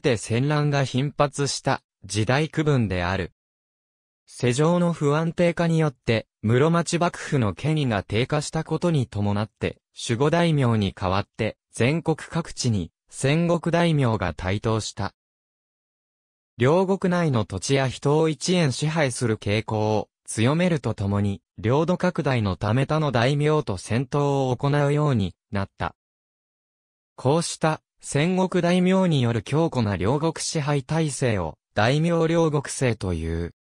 て戦乱が頻発した時代区分である。世情の不安定化によって、室町幕府の権威が低下したことに伴って、守護大名に代わって、全国各地に戦国大名が台頭した。両国内の土地や人を一円支配する傾向を強めるとともに、領土拡大のため他の大名と戦闘を行うようになった。こうした戦国大名による強固な両国支配体制を、大名両国制という。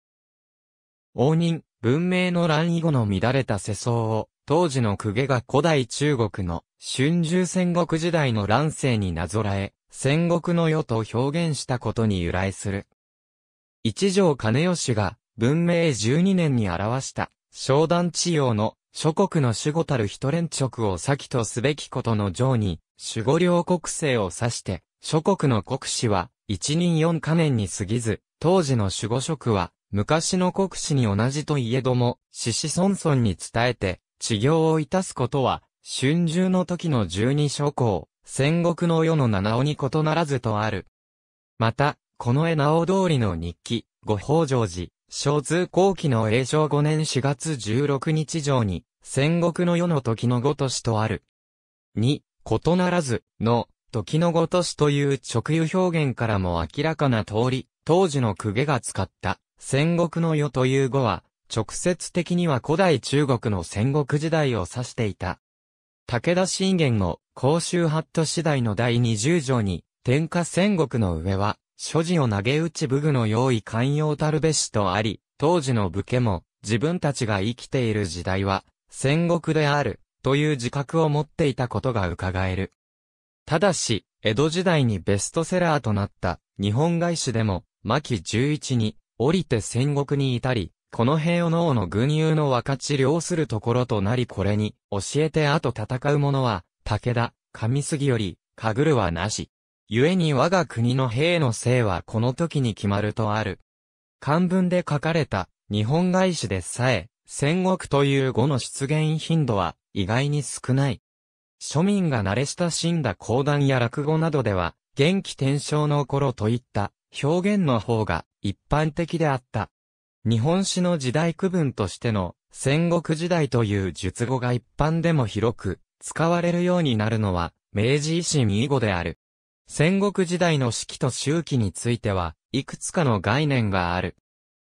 応仁、文明の乱以後の乱れた世相を、当時の公家が古代中国の春秋戦国時代の乱世になぞらえ、戦国の世と表現したことに由来する。一条兼吉が文明12年に表した、商談地用の諸国の守護たる人連直を先とすべきことの上に、守護領国政を指して、諸国の国司は、一人四カ年に過ぎず、当時の守護職は、昔の国司に同じといえども、獅子孫孫に伝えて、治療をいたすことは、春秋の時の十二諸侯、戦国の世の七尾に異ならずとある。また、この絵なお通りの日記、ご法上寺、小通後期の永正5年4月16日上に、戦国の世の時のごとしとある。に、異ならず、の、時のごとしという直輸表現からも明らかな通り、当時の公家が使った、戦国の世という語は、直接的には古代中国の戦国時代を指していた。武田信玄の公衆法度次第の第20条に、天下戦国の上は、所持を投げ打ち武具の用意寛容たるべしとあり、当時の武家も、自分たちが生きている時代は、戦国である、という自覚を持っていたことが伺える。ただし、江戸時代にベストセラーとなった、日本外史でも、牧十一に、降りて戦国に至り、この平をのの軍友の分かち領するところとなりこれに、教えてあと戦う者は、武田、上杉より、かぐるはなし。故に我が国の兵の姓はこの時に決まるとある。漢文で書かれた日本外史でさえ、戦国という語の出現頻度は意外に少ない。庶民が慣れ親しんだ講談や落語などでは、元気転生の頃といった表現の方が一般的であった。日本史の時代区分としての戦国時代という術語が一般でも広く使われるようになるのは明治維新以後である。戦国時代の四季と周期については、いくつかの概念がある。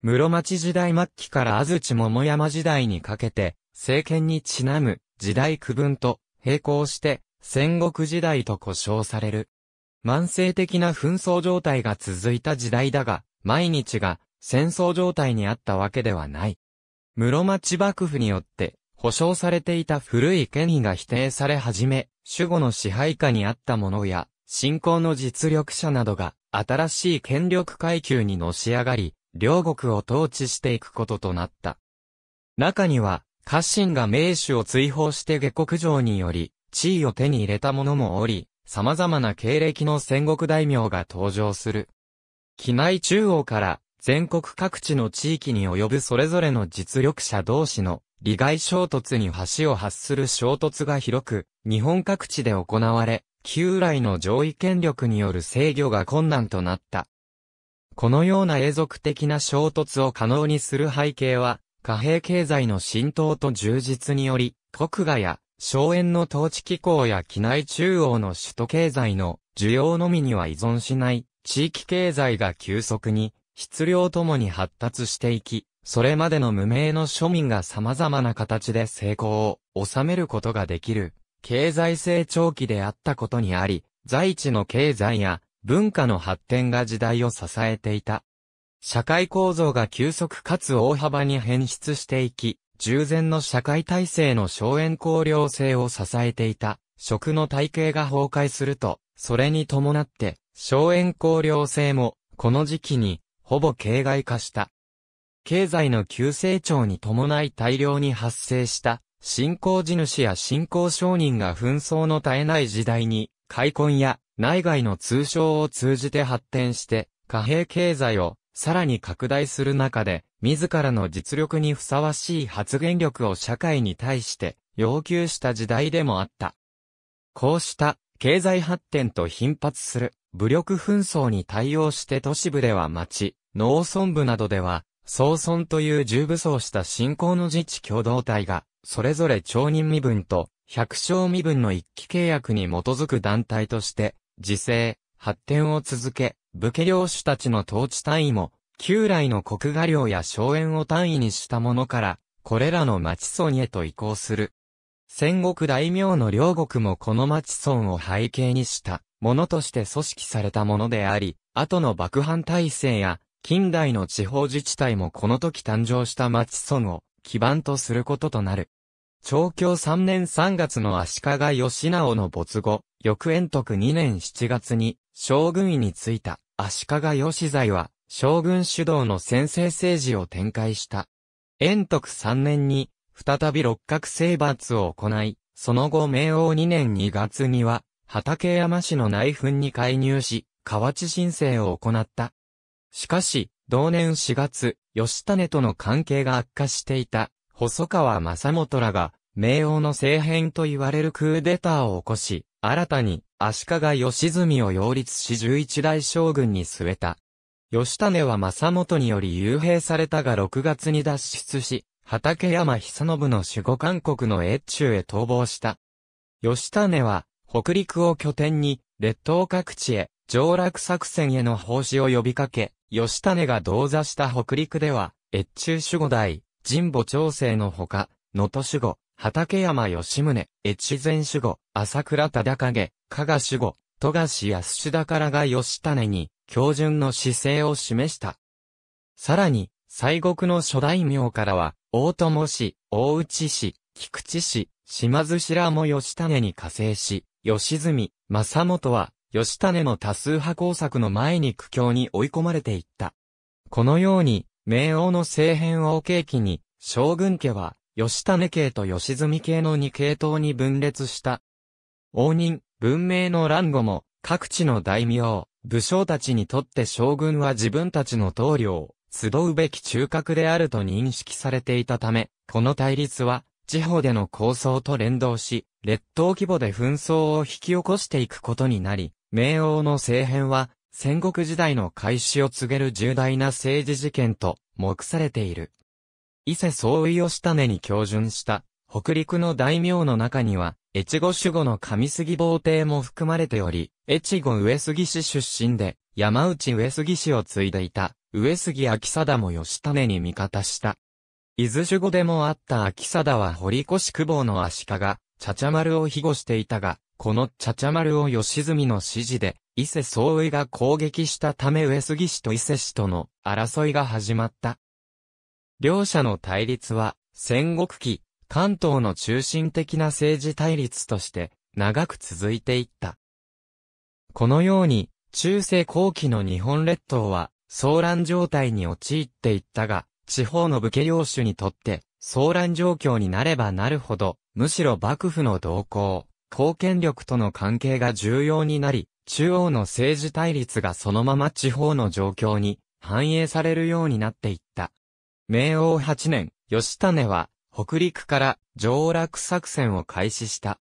室町時代末期から安土桃山時代にかけて、政権にちなむ時代区分と並行して、戦国時代と呼称される。慢性的な紛争状態が続いた時代だが、毎日が戦争状態にあったわけではない。室町幕府によって保障されていた古い権威が否定され始め、守護の支配下にあったものや、信仰の実力者などが新しい権力階級にのし上がり、両国を統治していくこととなった。中には、家臣が名手を追放して下国上により、地位を手に入れた者もおり、様々な経歴の戦国大名が登場する。機内中央から全国各地の地域に及ぶそれぞれの実力者同士の利害衝突に橋を発する衝突が広く、日本各地で行われ、旧来の上位権力による制御が困難となった。このような永続的な衝突を可能にする背景は、貨幣経済の浸透と充実により、国外や荘園の統治機構や機内中央の首都経済の需要のみには依存しない地域経済が急速に質量ともに発達していき、それまでの無名の庶民が様々な形で成功を収めることができる。経済成長期であったことにあり、在地の経済や文化の発展が時代を支えていた。社会構造が急速かつ大幅に変質していき、従前の社会体制の荘園公領性を支えていた、食の体系が崩壊すると、それに伴って、荘園公領性も、この時期に、ほぼ形骸化した。経済の急成長に伴い大量に発生した信仰地主や信仰商人が紛争の絶えない時代に、開墾や内外の通商を通じて発展して、貨幣経済をさらに拡大する中で、自らの実力にふさわしい発言力を社会に対して要求した時代でもあった。こうした経済発展と頻発する武力紛争に対応して都市部では町、農村部などでは、総村という重武装した信仰の自治共同体がそれぞれ町人身分と百姓身分の一期契約に基づく団体として、自制、発展を続け、武家領主たちの統治単位も、旧来の国画領や荘園を単位にしたものから、これらの町村へと移行する。戦国大名の領国もこの町村を背景にしたものとして組織されたものであり、後の幕藩体制や近代の地方自治体もこの時誕生した町村を基盤とすることとなる。長教3年3月の足利義直の没後、翌延徳2年7月に将軍位に就いた足利義在は将軍主導の先制政治を展開した。延徳3年に再び六角征伐を行い、その後明王2年2月には畠山市の内紛に介入し、河内申請を行った。しかし、同年4月、吉種との関係が悪化していた、細川正元らが、明王の政変と言われるクーデターを起こし、新たに足利義澄を擁立し十一代将軍に据えた。吉種は正元により幽閉されたが6月に脱出し、畠山久信の守護韓国の越中へ逃亡した。吉種は、北陸を拠点に、列島各地へ、上洛作戦への奉仕を呼びかけ、吉種が同座した北陸では、越中守護大、神保長生のほか、能登守護、畠山吉宗、越前守護、朝倉忠景、加賀守護、富樫康志だからが吉種に、標準の姿勢を示した。さらに、西国の諸大名からは、大友氏、大内氏、菊池氏、島津白も吉種に加勢し、吉住、正元は、吉種の多数派工作の前に苦境に追い込まれていった。このように、明王の政変を契機に、将軍家は、吉種系と吉住系の二系統に分裂した。応仁、文明の乱後も、各地の大名、武将たちにとって将軍は自分たちの棟梁、集うべき中核であると認識されていたため、この対立は、地方での構想と連動し、列島規模で紛争を引き起こしていくことになり、明王の政変は、戦国時代の開始を告げる重大な政治事件と目されている。伊勢総意義種に教準した北陸の大名の中には、越後守護の上杉坊邸も含まれており、越後上杉氏出身で、山内上杉氏を継いでいた、上杉秋貞も義種に味方した。伊豆守護でもあった秋貞は堀越久保の足利、茶々丸を庇護していたが、この茶々丸を吉住の指示で、伊勢総尉が攻撃したため上杉氏と伊勢氏との争いが始まった。両者の対立は、戦国期、関東の中心的な政治対立として、長く続いていった。このように、中世後期の日本列島は、騒乱状態に陥っていったが、地方の武家領主にとって、騒乱状況になればなるほど、むしろ幕府の動向、公権力との関係が重要になり、中央の政治対立がそのまま地方の状況に反映されるようになっていった。明王8年、吉種は北陸から上落作戦を開始した。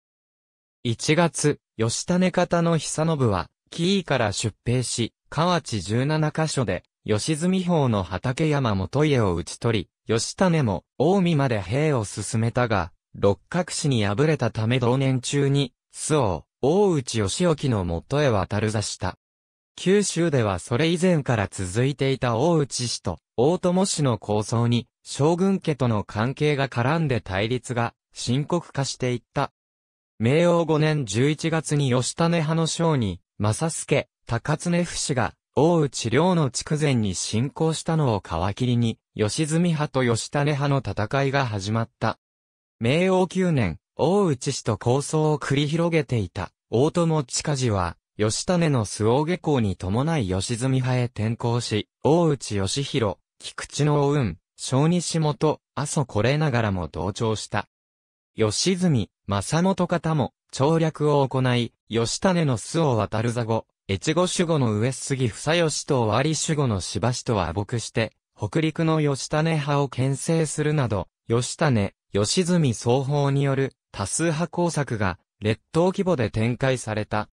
1月、吉種方の久信は、紀伊から出兵し、河内17カ所で、吉住法の畠山元家を討ち取り、吉種も、近江まで兵を進めたが、六角氏に敗れたため同年中に、周防、大内義興のもとへ渡る座した。九州ではそれ以前から続いていた大内氏と大友氏の構想に将軍家との関係が絡んで対立が深刻化していった。明王五年十一月に吉種派の将に、正助、高恒不氏が大内領の筑前に侵攻したのを皮切りに、吉住派と吉種派の戦いが始まった。明王9年、大内氏と構想を繰り広げていた、大友近次は、吉種の巣大下校に伴い吉住派へ転校し、大内義弘、菊池の大雲、小西元、阿蘇これながらも同調した。吉住、正元方も、調略を行い、吉種の巣を渡る座後、越後守護の上杉房義と終わり守護の柴氏と和睦して、北陸の吉種派を牽制するなど、吉種、吉住双方による多数派工作が列島規模で展開された。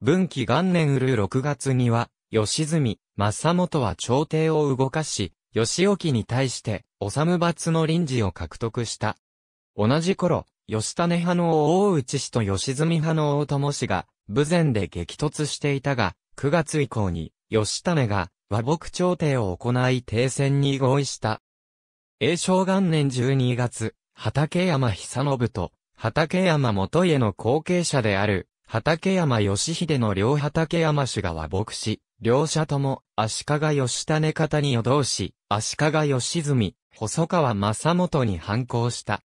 文紀元年うる6月には、吉住、正元は朝廷を動かし、吉沖に対して、治罰の臨時を獲得した。同じ頃、吉種派の大内氏と吉住派の大友氏が、武前で激突していたが、9月以降に、吉種が和睦朝廷を行い停戦に合意した。永正元年12月、畠山久信と、畠山元家の後継者である、畠山義秀の両畠山氏が和睦し、両者とも、足利義種方に与同し、足利義住、細川正元に反抗した。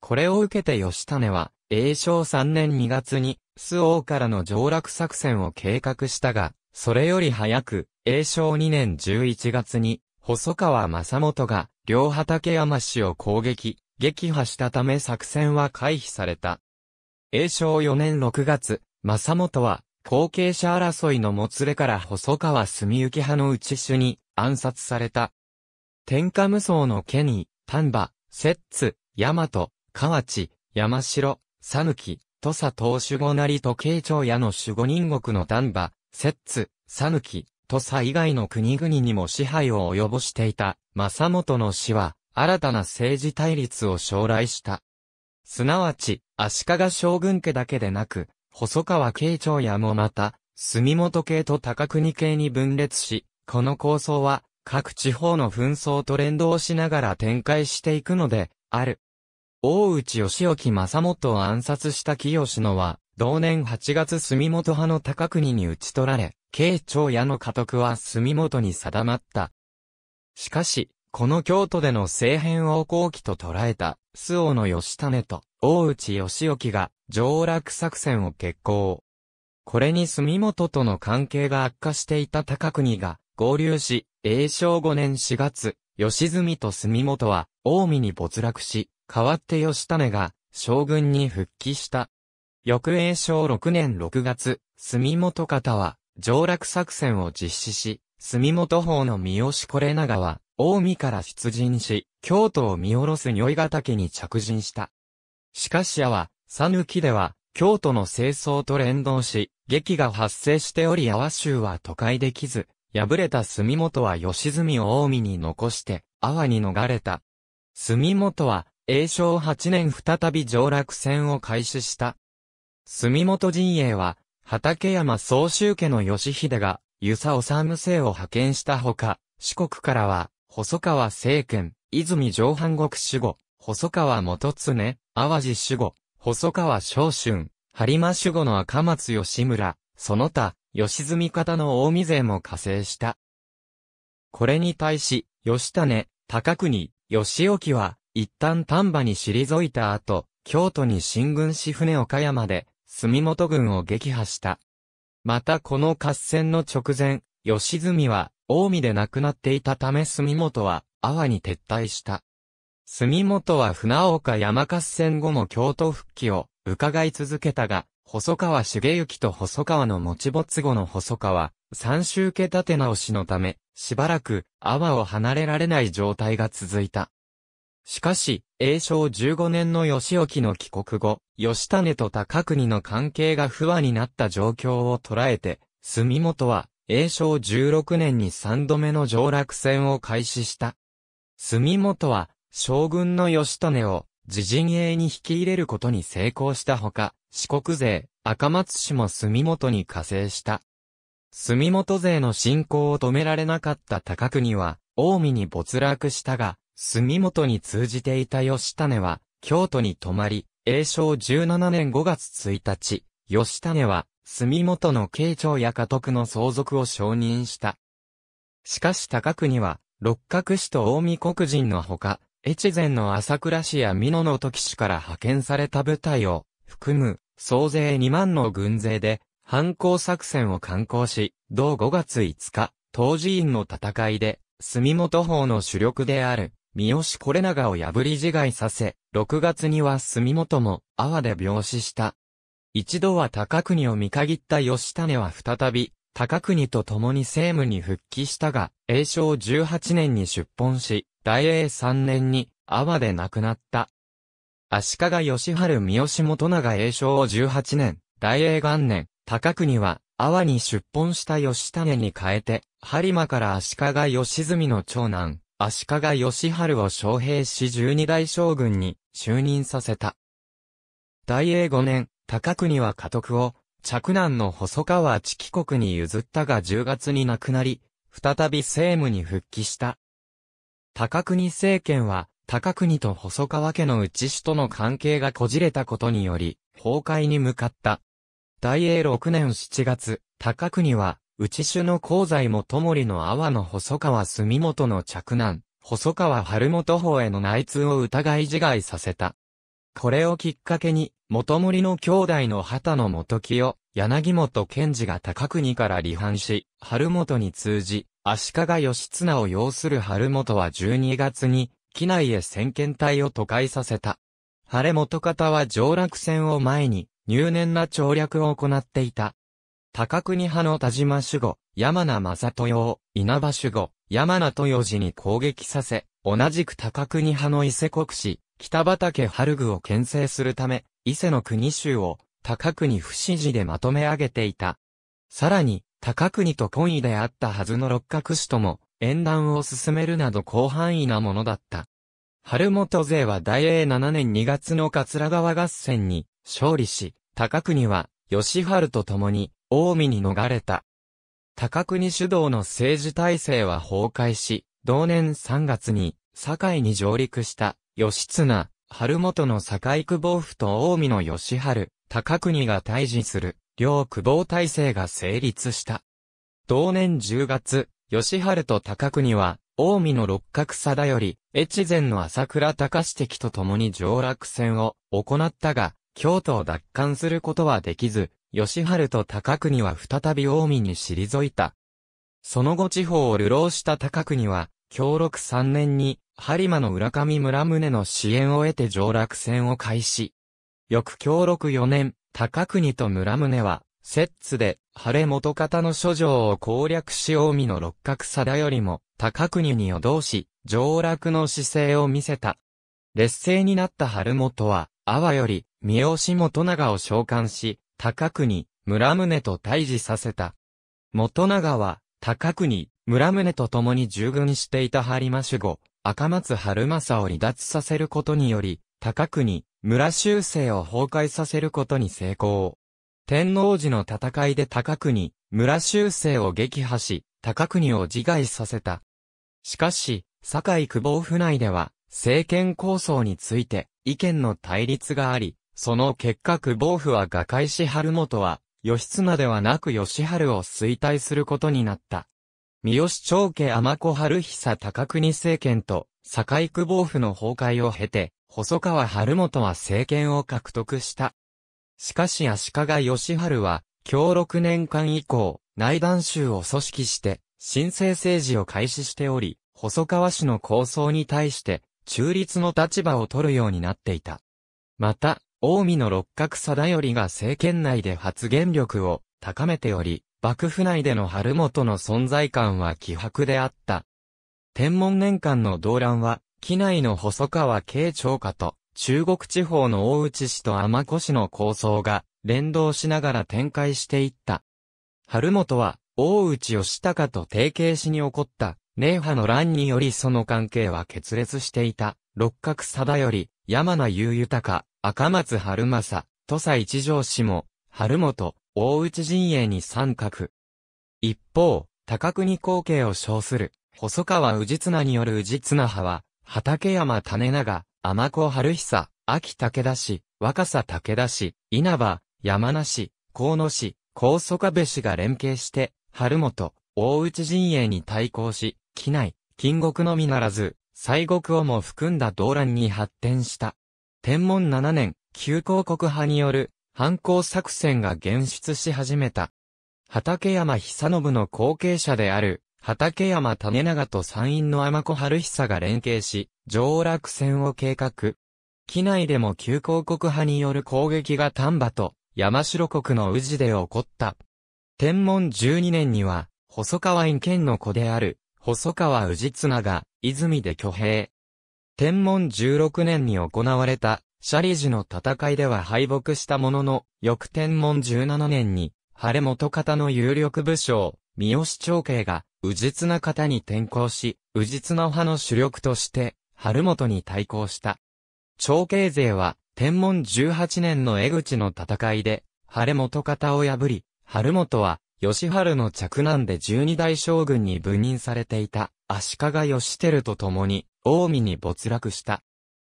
これを受けて義種は、永正3年2月に、周王からの上洛作戦を計画したが、それより早く、永正2年11月に、細川正元が、両畠山氏を攻撃、撃破したため作戦は回避された。永正4年6月、正元は、後継者争いのもつれから細川住行派の内主に暗殺された。天下無双のケニー、丹波、摂津、大和、河内、山城、讃岐、き、土佐東守護なりと慶長屋の守護人国の丹波、摂津、讃岐、き、土佐以外の国々にも支配を及ぼしていた、正元の死は、新たな政治対立を将来した。すなわち、足利将軍家だけでなく、細川慶長やもまた、住本系と高国系に分裂し、この構想は、各地方の紛争と連動しながら展開していくので、ある。大内義興正元を暗殺した清野は、同年8月住本派の高国に討ち取られ、慶長屋の家督は住本に定まった。しかし、この京都での政変を後期と捉えた、周王の義種と大内義興が上洛作戦を決行。これに住本との関係が悪化していた高国が合流し、永正5年4月、義住と住本は大見に没落し、代わって義種が将軍に復帰した。翌永正6年6月、住本方は上洛作戦を実施し、住本法の三好これ長は、近江から出陣し、京都を見下ろす如意ヶ岳に着陣した。しかし矢は、讃きでは、京都の清掃と連動し、劇が発生しており阿波州は都会できず、敗れた住本は吉住を近江に残して、阿波に逃れた。住本は、永正8年再び上洛戦を開始した。住本陣営は、畠山総州家の吉秀が、湯佐治生を派遣したほか、四国からは、細川聖君、泉上半国守護、細川元常、淡路守護、細川昇春、播磨守護の赤松義村、その他、吉住方の近江勢も加勢した。これに対し、吉種、高国、吉沖は、一旦丹波に退いた後、京都に進軍し船岡山で、住本軍を撃破した。またこの合戦の直前、吉住は、近江で亡くなっていたため住本は、阿波に撤退した。住本は船岡山合戦後も京都復帰を伺い続けたが、細川重幸と細川の持ち没後の細川、三周家立て直しのため、しばらく阿波を離れられない状態が続いた。しかし、永正15年の義興の帰国後、義種と高国の関係が不和になった状況を捉えて、住本は、永正16年に3度目の上落戦を開始した。住本は、将軍の義種を、自陣営に引き入れることに成功したほか、四国勢、赤松氏も住本に加勢した。住本勢の進行を止められなかった高国は、大見に没落したが、住元に通じていた吉種は、京都に泊まり、永正17年5月1日、吉種は、住元の慶長や家督の相続を承認した。しかし高国は、六角氏と近江黒人のほか、越前の朝倉市や美濃の時市から派遣された部隊を、含む、総勢2万の軍勢で、反抗作戦を敢行し、同5月5日、当時院の戦いで、住元法の主力である、三好これ長を破り自害させ、6月には住本も、阿波で病死した。一度は高国を見限った吉種は再び、高国と共に政務に復帰したが、永正18年に出奔し、大英3年に、阿波で亡くなった。足利義春三好元長永正18年、大英元年、高国は、阿波に出奔した吉種に変えて、播磨から足利義澄の長男、足利義春を将兵し十二代将軍に就任させた。大英五年、高国は家督を、嫡男の細川知紀国に譲ったが10月に亡くなり、再び政務に復帰した。高国政権は、高国と細川家の内主との関係がこじれたことにより、崩壊に向かった。大英六年7月、高国は、内種の功罪もともりの阿波の細川住元の着難、細川春元法への内通を疑い自害させた。これをきっかけに、元森の兄弟の畑野元清、柳本賢治が高国から離反し、春元に通じ、足利義綱を擁する春元は12月に、機内へ先遣隊を都会させた。晴元方は上落戦を前に、入念な調略を行っていた。高国派の田島守護、山名正豊を、稲葉守護、山名豊寺に攻撃させ、同じく高国派の伊勢国士、北畠春具を牽制するため、伊勢の国衆を、高国不支持でまとめ上げていた。さらに、高国と懇意であったはずの六角氏とも、縁談を進めるなど広範囲なものだった。春元勢は大英7年2月の桂川合戦に勝利し、高国は、吉春と共に、近江に逃れた。高国主導の政治体制は崩壊し、同年3月に、堺に上陸した、義綱、春元の堺久保府と近江の義春、高国が退治する、両久保体制が成立した。同年10月、義春と高国は、近江の六角貞より、越前の朝倉隆敵と共に上洛戦を行ったが、京都を奪還することはできず、吉春と高国は再び近江に退いた。その後地方を流浪した高国は、協六三年に、播磨の浦上村宗の支援を得て上落戦を開始。翌協六四年、高国と村宗は、摂津で、晴れ元方の諸城を攻略し近江の六角貞よりも、高国にを通し、上落の姿勢を見せた。劣勢になった春元は、阿波より、三好元長を召喚し、高国、村宗と対峙させた。元長は、高国、村宗と共に従軍していた播磨守護、赤松春正を離脱させることにより、高国、村修正を崩壊させることに成功。天皇寺の戦いで高国、村修正を撃破し、高国を自害させた。しかし、堺久保府内では、政権構想について、意見の対立があり、その結核防府は画界し春元は、義綱ではなく義春を衰退することになった。三好長家天子春久高国政権と、境久保府の崩壊を経て、細川春元は政権を獲得した。しかし足利義春は、今日6年間以降、内断衆を組織して、新政政治を開始しており、細川氏の構想に対して、中立の立場を取るようになっていた。また、近江の六角貞頼が政権内で発言力を高めており、幕府内での春元の存在感は希薄であった。天文年間の動乱は、機内の細川慶長家と、中国地方の大内氏と天子氏の構想が、連動しながら展開していった。春元は、大内義高と提携しに起こった、寧派の乱によりその関係は決裂していた、六角貞頼、山名優豊、赤松春正、土佐一条氏も、春本、大内陣営に参画。一方、高国光景を称する、細川氏綱による氏綱派は、畠山種長、天子春久、秋武田氏、若狭武田氏、稲葉、山梨、河野氏、高祖壁氏が連携して、春本、大内陣営に対抗し、機内、金国のみならず、西国をも含んだ動乱に発展した。天文7年、旧広国派による反抗作戦が現出し始めた。畠山久信の後継者である、畠山種長と山陰の天子春久が連携し、上落戦を計画。機内でも旧広国派による攻撃が丹波と山城国の宇治で起こった。天文12年には、細川院県の子である、細川宇治綱が、泉で挙兵。天文16年に行われた、シャリジの戦いでは敗北したものの、翌天文17年に、晴元方の有力武将、三好長慶が、宇実な方に転向し、宇実な派の主力として、春元に対抗した。長慶勢は、天文18年の江口の戦いで、晴元方を破り、春元は、吉春の嫡男で十二代将軍に分任されていた、足利義輝と共に、近江に没落した。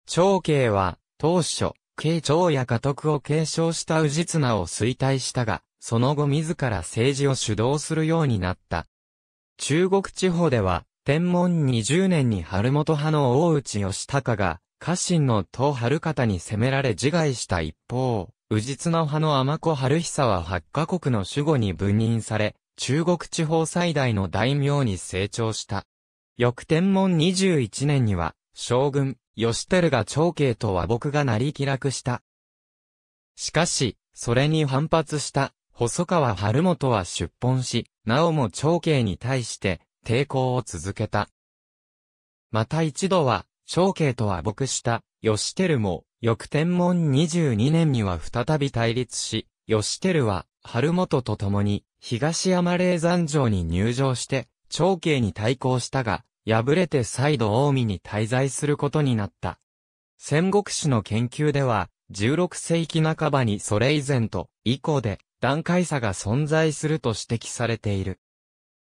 長慶は、当初、慶長や家督を継承した氏綱を衰退したが、その後自ら政治を主導するようになった。中国地方では、天文20年に春元派の大内義隆が、家臣の東春方に攻められ自害した一方、氏綱派の天子春久は八カ国の守護に分任され、中国地方最大の大名に成長した。翌天文21年には、将軍、義輝が長慶と和睦がなり気楽した。しかし、それに反発した、細川春元は出奔し、なおも長慶に対して抵抗を続けた。また一度は、長慶と和睦した、義輝も、翌天文22年には再び対立し、義輝は、春元と共に、東山霊山城に入城して、長慶に対抗したが、敗れて再度近江に滞在することになった。戦国史の研究では、16世紀半ばにそれ以前と以降で段階差が存在すると指摘されている。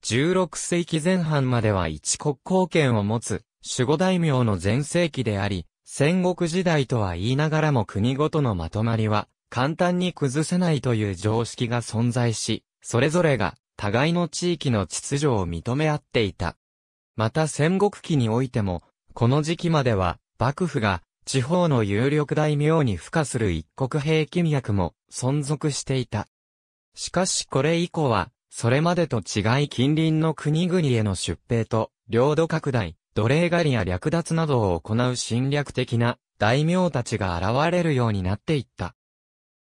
16世紀前半までは一国公権を持つ守護大名の前世紀であり、戦国時代とは言いながらも国ごとのまとまりは簡単に崩せないという常識が存在し、それぞれが互いの地域の秩序を認め合っていた。また戦国期においても、この時期までは、幕府が地方の有力大名に付加する一国平均役も存続していた。しかしこれ以降は、それまでと違い近隣の国々への出兵と、領土拡大、奴隷狩りや略奪などを行う侵略的な大名たちが現れるようになっていった。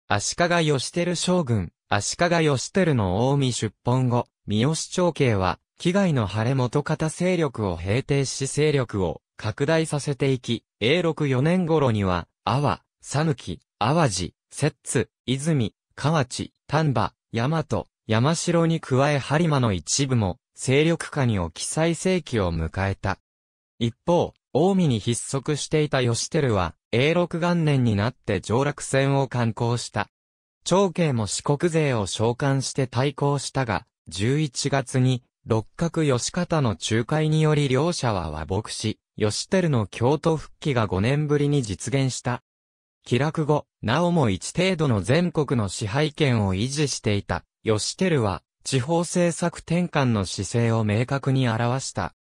足利義輝将軍、足利義輝の近江出奔後、三好長慶は、危害の晴れ元方勢力を平定し勢力を拡大させていき、永禄4年頃には、阿波、佐ぬ淡路、摂津、泉、河内、丹波、大和、山城に加え播磨の一部も、勢力下に置き最盛期を迎えた。一方、近江に筆足していた義輝は、永禄元年になって上洛戦を観光した。長慶も四国勢を召喚して対抗したが、11月に六角義方の仲介により両者は和睦し、義輝の京都復帰が5年ぶりに実現した。気楽後、なおも一程度の全国の支配権を維持していた、義輝は、地方政策転換の姿勢を明確に表した。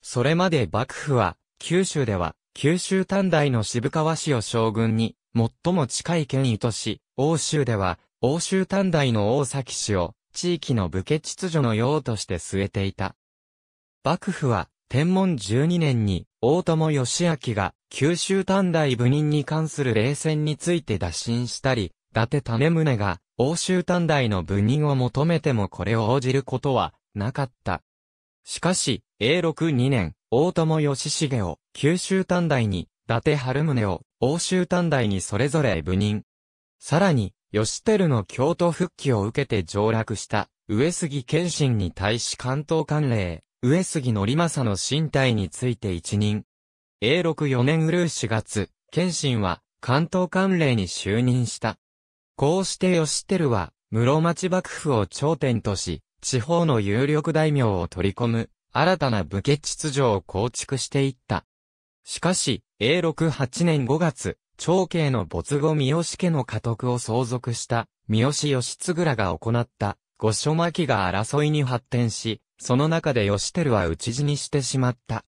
それまで幕府は、九州では、九州短大の渋川氏を将軍に、最も近い権威とし、欧州では、欧州短大の大崎氏を、地域の武家秩序の用として据えていた。幕府は、天文12年に、大友義明が、九州短大部任に関する冷戦について打診したり、伊達種宗が、欧州短大の部任を求めてもこれを応じることは、なかった。しかし、永禄2年、大友義重を、九州短大に、伊達春宗を、欧州短大にそれぞれ部任。さらに、テルの京都復帰を受けて上落した、上杉謙信に対し関東官令、上杉憲政の進退について一任。永禄4年うるう4月、謙信は、関東官令に就任した。こうしてテルは、室町幕府を頂点とし、地方の有力大名を取り込む、新たな武家秩序を構築していった。しかし、永禄8年5月、長兄の没後三好家の家督を相続した三好義嗣が行った御所巻きが争いに発展し、その中で義輝は討ち死にしてしまった。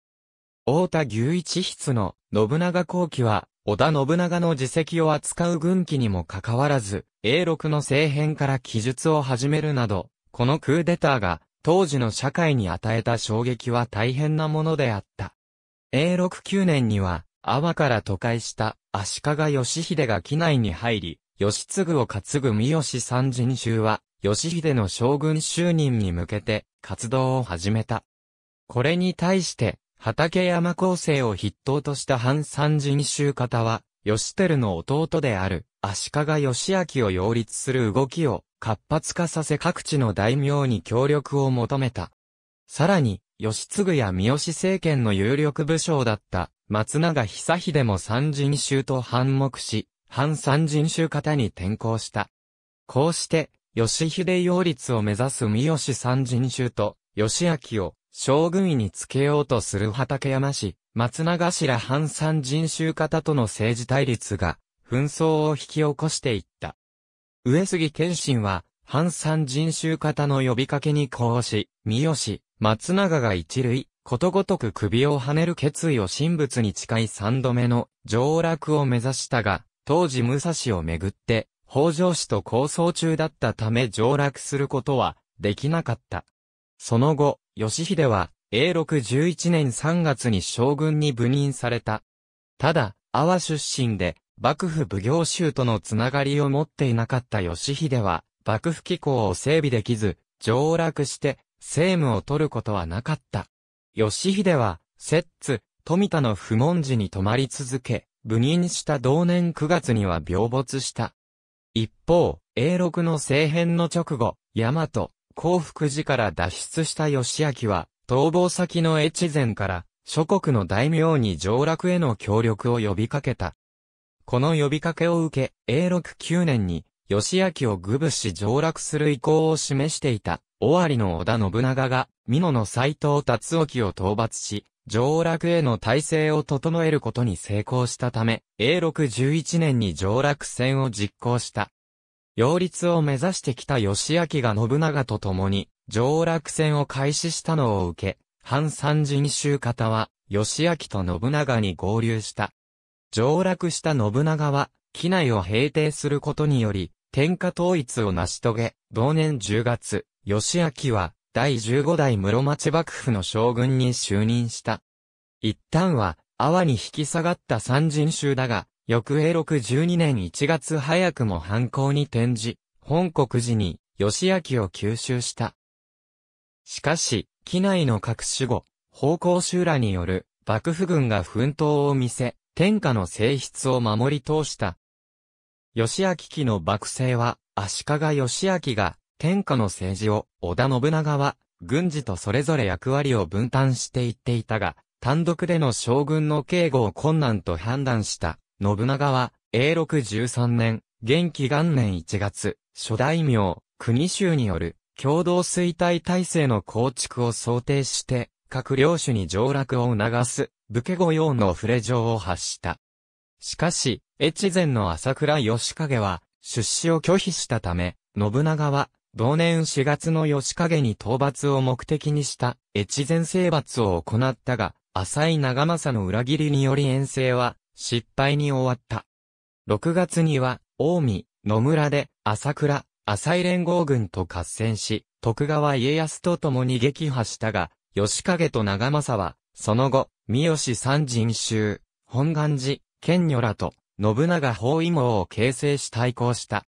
大田牛一筆の信長後期は、織田信長の自責を扱う軍記にもかかわらず、永6の政変から記述を始めるなど、このクーデターが、当時の社会に与えた衝撃は大変なものであった。永6 9年には、阿波から都会した足利義秀が機内に入り、義継を担ぐ三好三人衆は、義秀の将軍就任に向けて活動を始めた。これに対して、畠山高生を筆頭とした反三人衆方は、義輝の弟である足利義明を擁立する動きを活発化させ各地の大名に協力を求めた。さらに、義継や三好政権の有力武将だった松永久秀も三人衆と反目し、反三人衆方に転向した。こうして、吉秀擁立を目指す三好三人衆と、吉明を将軍位につけようとする畠山氏、松永氏ら反三人衆方との政治対立が、紛争を引き起こしていった。上杉謙信は、反三人衆方の呼びかけに呼応し、三好、松永が一類、ことごとく首を跳ねる決意を神仏に近い三度目の上落を目指したが、当時武蔵をめぐって、北条氏と構想中だったため上落することはできなかった。その後、義秀は、永禄11年3月に将軍に部任された。ただ、阿波出身で、幕府奉行衆とのつながりを持っていなかった義秀は、幕府機構を整備できず、上落して、政務を取ることはなかった。義秀は、摂津、富田の不問寺に泊まり続け、武任した同年9月には病没した。一方、永禄の政変の直後、大和、幸福寺から脱出した義明は、逃亡先の越前から、諸国の大名に上洛への協力を呼びかけた。この呼びかけを受け、永禄9年に、義明を愚部し上洛する意向を示していた尾張の織田信長が、美濃の斎藤達沖を討伐し、上洛への体制を整えることに成功したため、永禄11年に上洛戦を実行した。擁立を目指してきた義明が信長と共に、上洛戦を開始したのを受け、反三人衆方は、義明と信長に合流した。上洛した信長は、機内を平定することにより、天下統一を成し遂げ、同年10月、義明は、第15代室町幕府の将軍に就任した。一旦は、阿波に引き下がった三人衆だが、翌永禄12年1月早くも犯行に転じ、本国寺に、義明を吸収した。しかし、機内の各守護、奉公衆らによる、幕府軍が奮闘を見せ、天下の性質を守り通した。義明期の幕政は、足利義明が天下の政治を、織田信長は、軍事とそれぞれ役割を分担していっていたが、単独での将軍の警護を困難と判断した、信長は、永禄13年、元気元年1月、諸大名、国衆による、共同衰退体制の構築を想定して、各領主に上落を促す、武家御用の触れ状を発した。しかし、越前の朝倉義景は、出資を拒否したため、信長は、同年4月の吉影に討伐を目的にした越前征伐を行ったが、浅井長政の裏切りにより遠征は失敗に終わった。6月には、近江、野村で、朝倉、浅井連合軍と合戦し、徳川家康と共に撃破したが、吉影と長政は、その後、三好三人衆、本願寺、賢女らと、信長包囲網を形成し対抗した。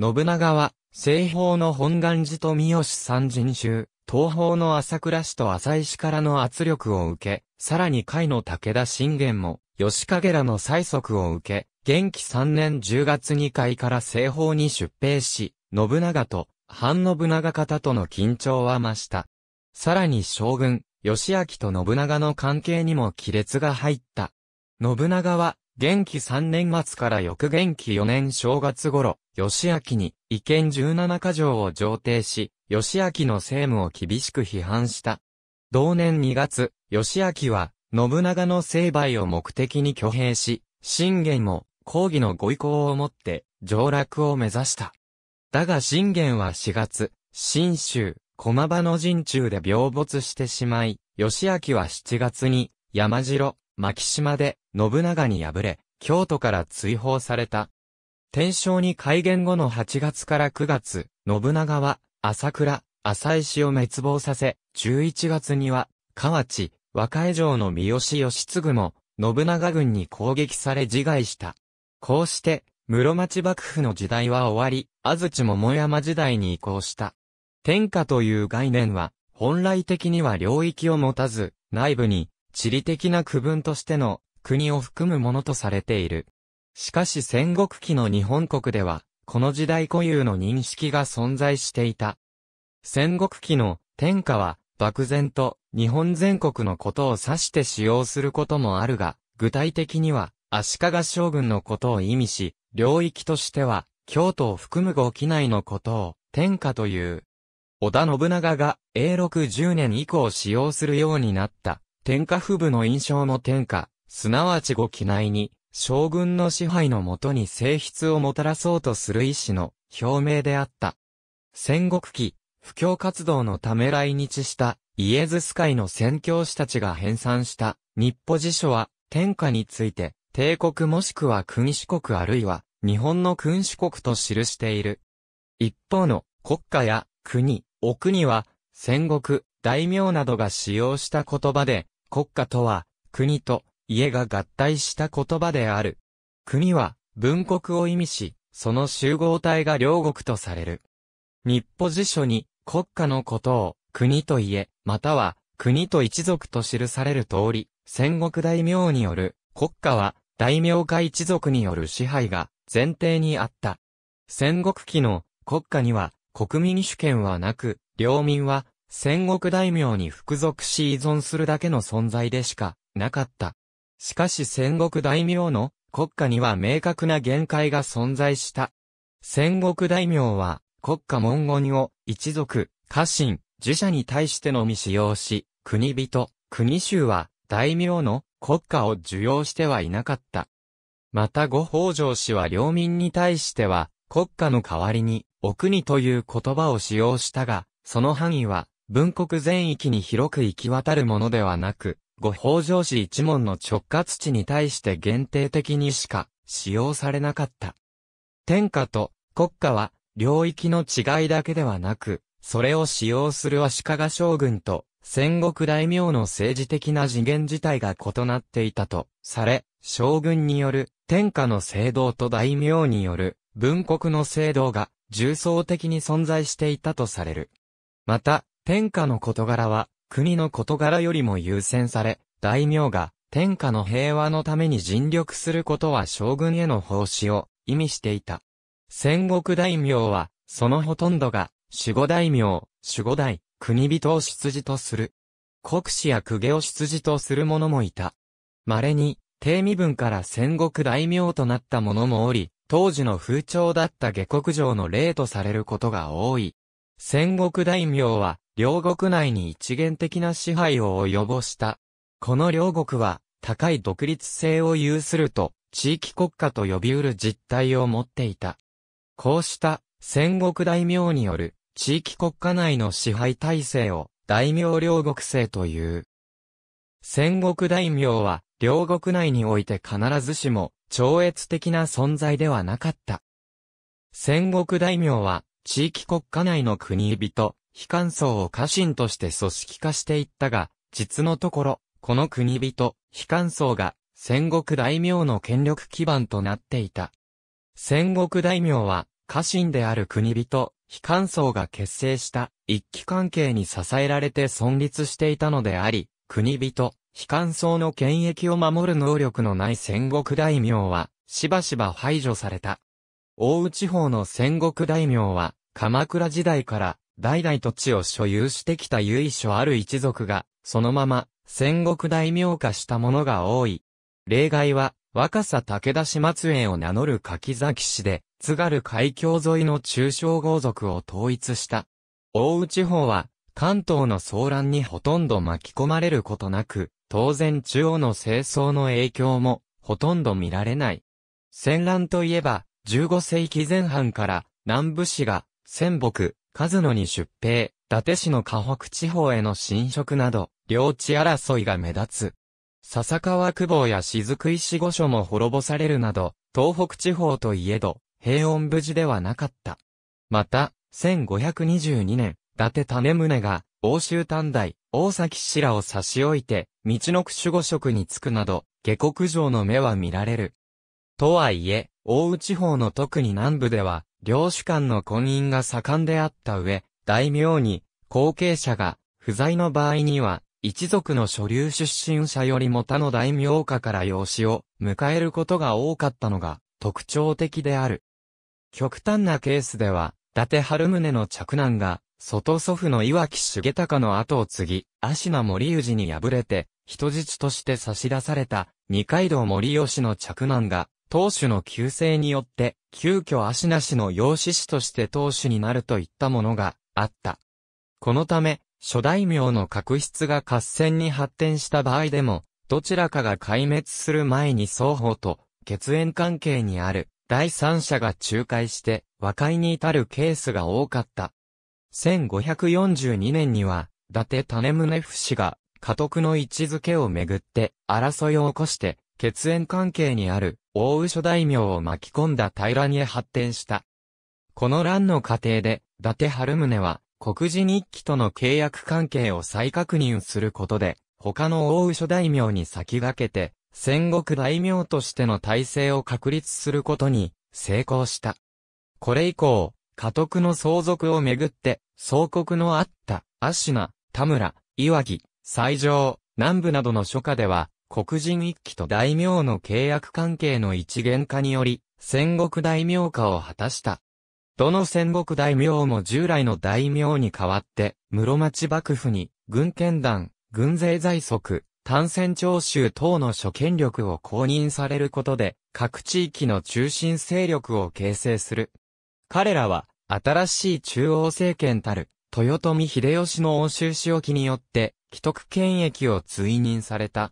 信長は、西方の本願寺と三好三人衆、東方の朝倉氏と浅井氏からの圧力を受け、さらに甲斐の武田信玄も、吉影らの催促を受け、元気3年10月2回から西方に出兵し、信長と、反信長方との緊張は増した。さらに将軍、義明と信長の関係にも亀裂が入った。信長は、元気3年末から翌元気4年正月頃、義明に、違憲十七箇条を上呈し、義明の政務を厳しく批判した。同年二月、義明は、信長の成敗を目的に挙兵し、信玄も、抗議のご意向をもって、上落を目指した。だが信玄は四月、新州、駒場の陣中で病没してしまい、義明は七月に、山城、牧島で、信長に敗れ、京都から追放された。天正に改元後の8月から9月、信長は、朝倉、朝石を滅亡させ、11月には、河内、和歌江城の三好義継も、信長軍に攻撃され自害した。こうして、室町幕府の時代は終わり、安土桃山時代に移行した。天下という概念は、本来的には領域を持たず、内部に、地理的な区分としての、国を含むものとされている。しかし戦国期の日本国では、この時代固有の認識が存在していた。戦国期の天下は、漠然と日本全国のことを指して使用することもあるが、具体的には足利将軍のことを意味し、領域としては京都を含む五機内のことを天下という。織田信長が永禄10年以降使用するようになった天下布武の印象も天下、すなわち五機内に将軍の支配のもとに性質をもたらそうとする意志の表明であった。戦国期、布教活動のため来日したイエズス会の宣教師たちが編纂した日歩辞書は天下について帝国もしくは君主国あるいは日本の君主国と記している。一方の国家や国、お国は戦国、大名などが使用した言葉で国家とは国と家が合体した言葉である。国は、文国を意味し、その集合体が両国とされる。日歩辞書に、国家のことを、国と家、または、国と一族と記される通り、戦国大名による、国家は、大名か一族による支配が、前提にあった。戦国期の、国家には、国民主権はなく、領民は、戦国大名に服属し依存するだけの存在でしか、なかった。しかし戦国大名の国家には明確な限界が存在した。戦国大名は国家文言を一族、家臣、儒者に対してのみ使用し、国人、国衆は大名の国家を受容してはいなかった。また五北条氏は領民に対しては国家の代わりにお国という言葉を使用したが、その範囲は文国全域に広く行き渡るものではなく、後北城市一門の直轄地に対して限定的にしか使用されなかった。天下と国家は領域の違いだけではなく、それを使用する足利将軍と戦国大名の政治的な次元自体が異なっていたとされ、将軍による天下の制度と大名による文国の制度が重層的に存在していたとされる。また、天下の事柄は国の事柄よりも優先され、大名が天下の平和のために尽力することは将軍への奉仕を意味していた。戦国大名は、そのほとんどが、守護大名、守護大、国人を出自とする。国士や公家を出自とする者もいた。稀に、低身分から戦国大名となった者もおり、当時の風潮だった下国上の例とされることが多い。戦国大名は、両国内に一元的な支配を及ぼした。この両国は、高い独立性を有すると、地域国家と呼び得る実態を持っていた。こうした戦国大名による地域国家内の支配体制を大名両国制という。戦国大名は両国内において必ずしも超越的な存在ではなかった。戦国大名は地域国家内の国人、非官層を家臣として組織化していったが、実のところ、この国人、非官層が、戦国大名の権力基盤となっていた。戦国大名は、家臣である国人、非官層が結成した一騎関係に支えられて存立していたのであり、国人、非官層の権益を守る能力のない戦国大名は、しばしば排除された。大内方の戦国大名は、鎌倉時代から代々土地を所有してきた由緒ある一族が、そのまま、戦国大名化したものが多い。例外は、若狭武田氏末園を名乗る柿崎氏で、津軽海峡沿いの中小豪族を統一した。大内法は、関東の騒乱にほとんど巻き込まれることなく、当然中央の清掃の影響も、ほとんど見られない。戦乱といえば、15世紀前半から、南部市が、仙北、ズ野に出兵、伊達市の河北地方への侵食など、領地争いが目立つ。笹川久保や雫石御所も滅ぼされるなど、東北地方といえど、平穏無事ではなかった。また、1522年、伊達種宗が、欧州短大、大崎氏らを差し置いて、道の区守護職に就くなど、下国上の目は見られる。とはいえ、大内地方の特に南部では、領主間の婚姻が盛んであった上、大名に、後継者が、不在の場合には、一族の所流出身者よりも他の大名家から養子を迎えることが多かったのが特徴的である。極端なケースでは、伊達春宗の嫡男が、外祖父の岩木重隆の後を継ぎ、芦名森氏に敗れて、人質として差し出された、二階堂森吉の嫡男が、当主の旧姓によって、急遽足なしの養子師として当主になるといったものがあった。このため、諸大名の確執が合戦に発展した場合でも、どちらかが壊滅する前に双方と血縁関係にある第三者が仲介して和解に至るケースが多かった。1542年には、伊達種宗不氏が家督の位置づけをめぐって争いを起こして血縁関係にある大宇諸大名を巻き込んだ平らに発展した。この乱の過程で、伊達春宗は、国事日記との契約関係を再確認することで、他の大宇諸大名に先駆けて、戦国大名としての体制を確立することに成功した。これ以降、家督の相続をめぐって、総国のあった、芦名、田村、岩木、西条、南部などの諸家では、黒人一揆と大名の契約関係の一元化により、戦国大名化を果たした。どの戦国大名も従来の大名に代わって、室町幕府に、軍権団、軍勢在則、単戦徴収等の諸権力を公認されることで、各地域の中心勢力を形成する。彼らは、新しい中央政権たる、豊臣秀吉の欧州仕置きによって、既得権益を追認された。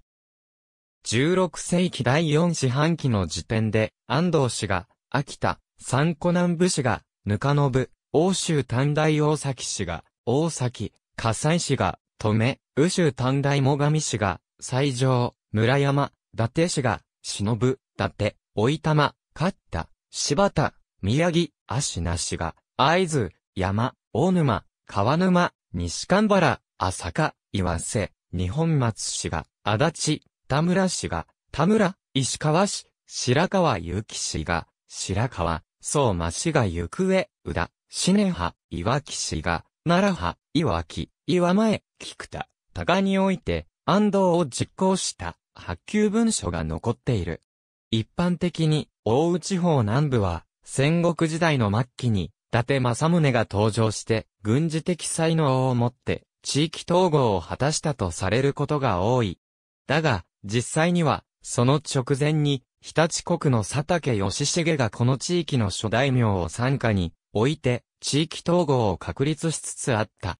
16世紀第4四半期の時点で、安藤氏が、秋田、三湖南部氏が、ぬかのぶ、欧州短大大崎氏が、大崎、火西氏が、止め、宇州短大最上氏が、西条、村山、伊達氏が、忍、伊達、おいたま、勝田、柴田、宮城、芦名氏が、会津、山、大沼、川沼、西神原、浅香、岩瀬、日本松氏が、足立、田村氏が、田村、石川市、白川ゆき氏が、白川、相馬市が行方、宇田、シね派、いわき市が、奈良派、いわき、岩前、菊田、高において、安藤を実行した発給文書が残っている。一般的に、大内地方南部は、戦国時代の末期に、伊達政宗が登場して、軍事的才能を持って、地域統合を果たしたとされることが多い。だが、実際には、その直前に、日立国の佐竹義重がこの地域の諸大名を参加に置いて、地域統合を確立しつつあった。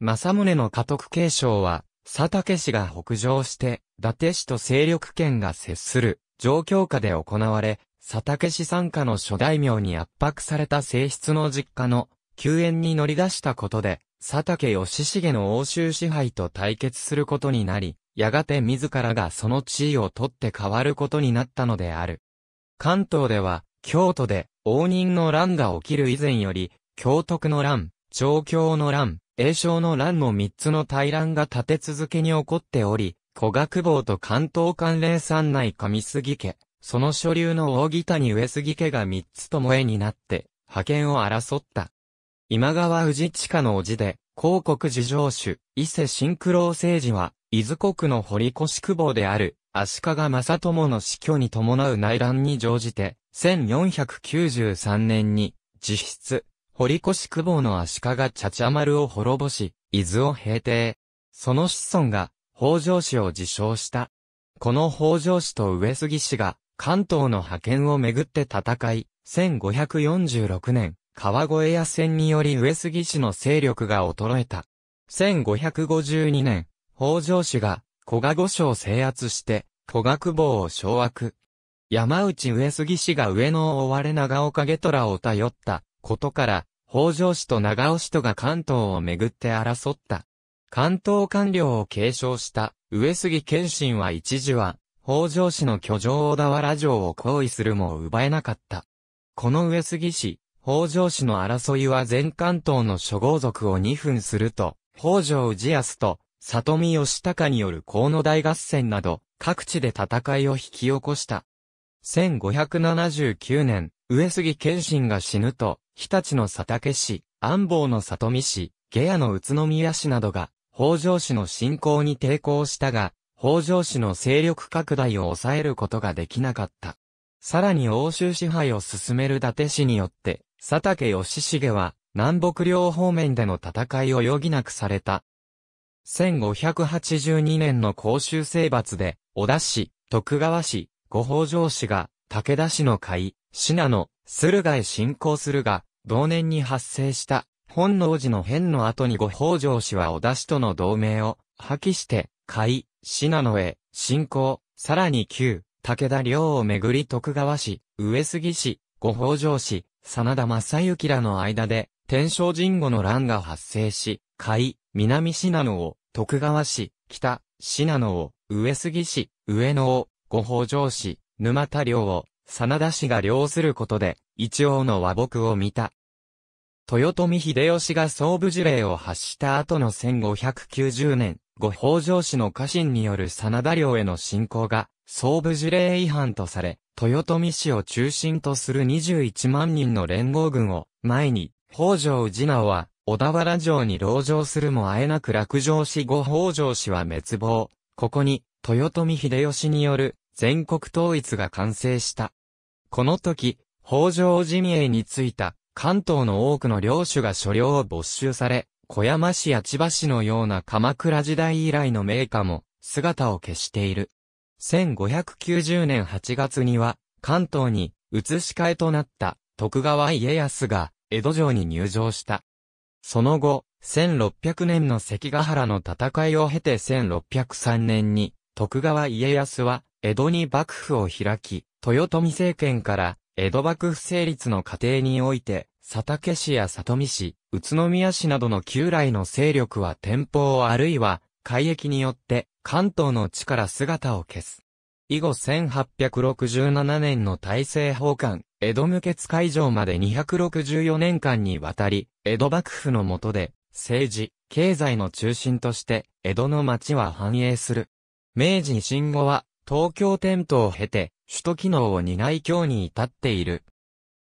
政宗の家督継承は、佐竹氏が北上して、伊達氏と勢力圏が接する、状況下で行われ、佐竹氏参加の諸大名に圧迫された性質の実家の、救援に乗り出したことで、佐竹義重の欧州支配と対決することになり、やがて自らがその地位を取って変わることになったのである。関東では、京都で、応仁の乱が起きる以前より、京徳の乱、長京の乱、栄章の乱の三つの大乱が立て続けに起こっており、古学坊と関東関連山内上杉家、その所流の大木谷上杉家が三つとも絵になって、覇権を争った。今川氏下の叔父で、広国事情主、伊勢新九郎政治は、伊豆国の堀越久保である、足利正友の死去に伴う内乱に乗じて、1493年に、実質、堀越久保の足利茶々丸を滅ぼし、伊豆を平定。その子孫が、北条氏を自称した。この北条氏と上杉氏が、関東の派遣をめぐって戦い、1546年、川越屋戦により上杉氏の勢力が衰えた。1552年、北条氏が、古賀御所を制圧して、古賀久保を掌握。山内上杉氏が上野を追われ長岡家虎を頼ったことから、北条氏と長尾氏とが関東をめぐって争った。関東官僚を継承した上杉謙信は一時は、北条氏の居城小田原城を行為するも奪えなかった。この上杉氏、北条氏の争いは全関東の諸豪族を二分すると、北条氏康と里見義高による河野大合戦など、各地で戦いを引き起こした。1579年、上杉謙信が死ぬと、日立の佐竹市、安房の里見市、下野の宇都宮市などが、北条氏の侵攻に抵抗したが、北条氏の勢力拡大を抑えることができなかった。さらに欧州支配を進める伊達氏によって、佐竹義重は、南北両方面での戦いを余儀なくされた。1582年の甲州征伐で、小田氏、徳川氏、五北条氏が、武田氏の会、信濃、駿河へ侵攻するが、同年に発生した、本能寺の変の後に五北条氏は小田氏との同盟を破棄して、会、信濃へ侵攻、さらに旧、武田領をめぐり徳川氏、上杉氏、五北条氏、真田正幸らの間で、天正神後の乱が発生し、会、南信濃を、徳川市、北、信濃を、上杉市、上野を、五北条市、沼田領を、真田氏が領することで、一応の和睦を見た。豊臣秀吉が総武事令を発した後の1590年、五北条氏の家臣による真田領への侵攻が、総武事令違反とされ、豊臣氏を中心とする21万人の連合軍を、前に、北条氏直は、小田原城に籠城するもあえなく落城し後北条氏は滅亡。ここに、豊臣秀吉による全国統一が完成した。この時、北条寺名についた関東の多くの領主が所領を没収され、小山市や千葉市のような鎌倉時代以来の名家も姿を消している。1590年8月には関東に移し替えとなった徳川家康が江戸城に入城した。その後、1600年の関ヶ原の戦いを経て1603年に、徳川家康は、江戸に幕府を開き、豊臣政権から、江戸幕府成立の過程において、佐竹氏や里見氏、宇都宮氏などの旧来の勢力は天保あるいは、海域によって、関東の地から姿を消す。以後1867年の大政奉還、江戸無血会場まで264年間にわたり、江戸幕府の下で、政治、経済の中心として、江戸の町は繁栄する。明治維新後は、東京店頭を経て、首都機能を担い京に至っている。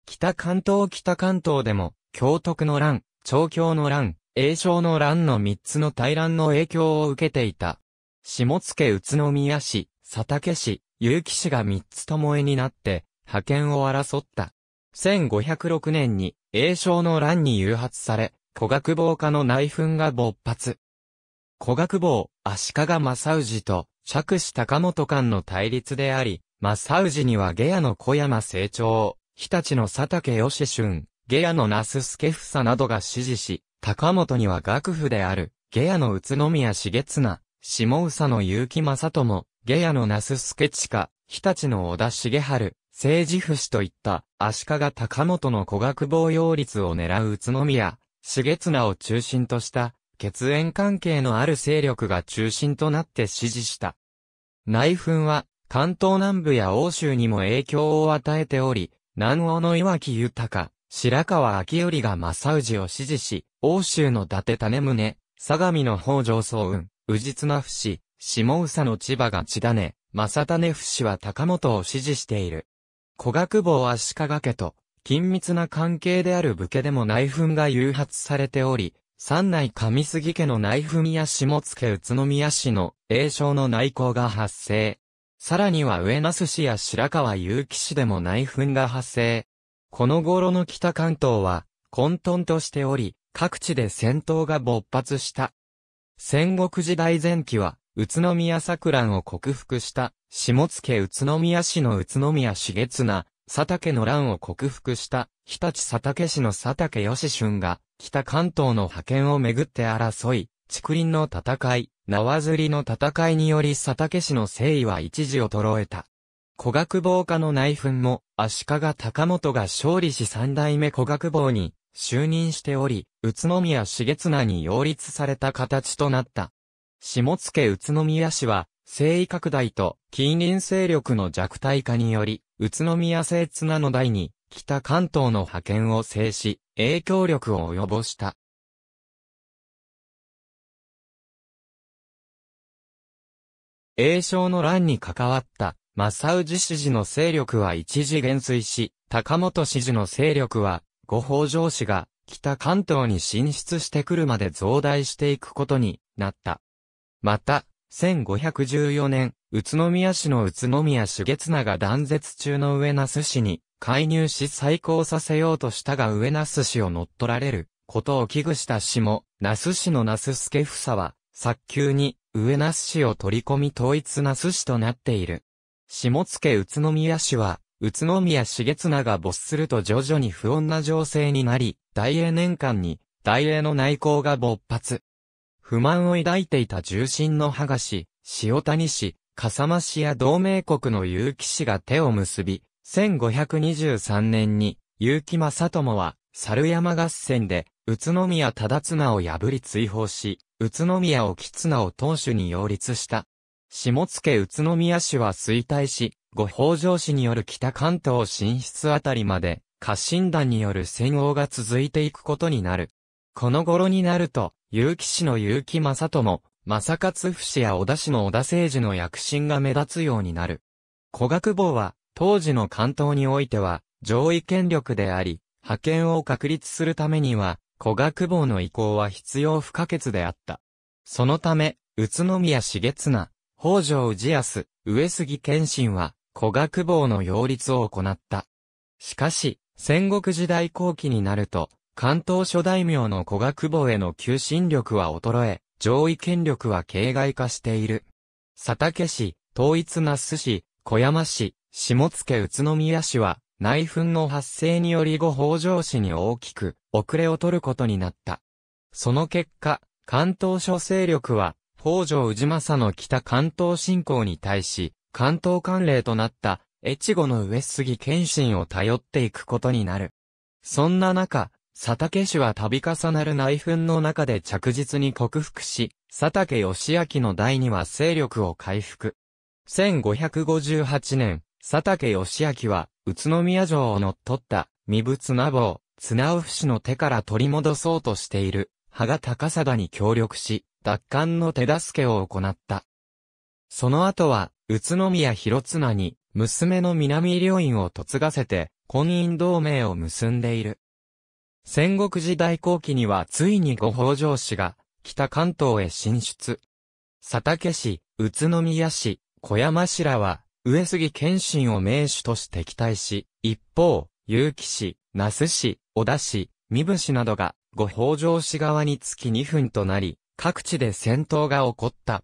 北関東北関東でも、京徳の乱、長京の乱、栄翔の乱の三つの大乱の影響を受けていた。下野宇都宮市、佐竹氏、結城氏が三つともえになって、派遣を争った。1506年に、栄翔の乱に誘発され、古学坊家の内紛が勃発。古学坊、足利正氏と、釈氏高本間の対立であり、正氏には下野の小山成長、日立の佐竹義春、下野の那須助房などが支持し、高本には学府である、下野の宇都宮重綱、下佐の結城正友、下野の那須助近、日立の小田重春、政治不死といった足利高本の古学防用率を狙う宇都宮、重綱を中心とした血縁関係のある勢力が中心となって支持した。内紛は関東南部や欧州にも影響を与えており、南欧の岩木豊、白川明頼が正氏を支持し、欧州の伊達種宗、相模の北条早雲、宇治綱不死、下総の千葉が千種、正種不死は高本を支持している。古学坊足利家と、緊密な関係である武家でも内紛が誘発されており、三内上杉家の内紛や下野宇都宮市の栄称の内向が発生。さらには上那須市や白川結城市でも内紛が発生。この頃の北関東は混沌としており、各地で戦闘が勃発した。戦国時代前期は宇都宮桜を克服した、下野宇都宮市の宇都宮重綱、佐竹の乱を克服した、日立佐竹市の佐竹義春が、北関東の派遣をめぐって争い、竹林の戦い、縄釣りの戦いにより佐竹市の誠意は一時衰えた。古学坊家の内紛も、足利高本が勝利し三代目古学坊に就任しており、宇都宮重綱に擁立された形となった。下野宇都宮市は、勢威拡大と近隣勢力の弱体化により、宇都宮製綱の代に、北関東の覇権を制し、影響力を及ぼした。栄翔の乱に関わった、正氏氏の勢力は一時減衰し、高本氏氏の勢力は、五北上氏が北関東に進出してくるまで増大していくことになった。また、1514年、宇都宮市の宇都宮主月名が断絶中の上那須市に介入し再興させようとしたが上那須市を乗っ取られることを危惧した市も、那須市の那須助房は、早急に上那須市を取り込み統一那須市となっている。下付宇都宮市は、宇都宮茂綱が没すると徐々に不穏な情勢になり、大英年間に、大英の内向が勃発。不満を抱いていた重心の剥がし、塩谷氏、笠間氏や同盟国の結城氏が手を結び、1523年に、結城正友は、猿山合戦で、宇都宮忠綱を破り追放し、宇都宮を綱を当主に擁立した。下野宇都宮氏は衰退し、ご北条氏による北関東進出あたりまで、家臣団による戦王が続いていくことになる。この頃になると、結城市の結城正も、正勝府市や小田市の小田政治の躍進が目立つようになる。古学坊は、当時の関東においては、上位権力であり、派遣を確立するためには、古学坊の意向は必要不可欠であった。そのため、宇都宮重綱、北条氏康、上杉謙信は、古学坊の擁立を行った。しかし、戦国時代後期になると、関東諸大名の古学坊への求心力は衰え、上位権力は形骸化している。佐竹市、統一那須市、小山市、下野宇都宮市は、内紛の発生により後北条氏に大きく、遅れを取ることになった。その結果、関東諸勢力は、北条氏政の北関東侵攻に対し、関東関連となった、越後の上杉謙信を頼っていくことになる。そんな中、佐竹氏は度重なる内紛の中で着実に克服し、佐竹義明の代には勢力を回復。1558年、佐竹義明は、宇都宮城を乗っ取った、三仏名坊、綱尾氏の手から取り戻そうとしている、羽賀高貞に協力し、奪還の手助けを行った。その後は、宇都宮広綱に、娘の南良院を嫁がせて、婚姻同盟を結んでいる。戦国時代後期にはついに五北条氏が北関東へ進出。佐竹氏、宇都宮氏、小山氏らは上杉謙信を名手として期待し、一方、結城氏、那須氏、小田氏、三部氏などが五北条氏側につき2分となり、各地で戦闘が起こった。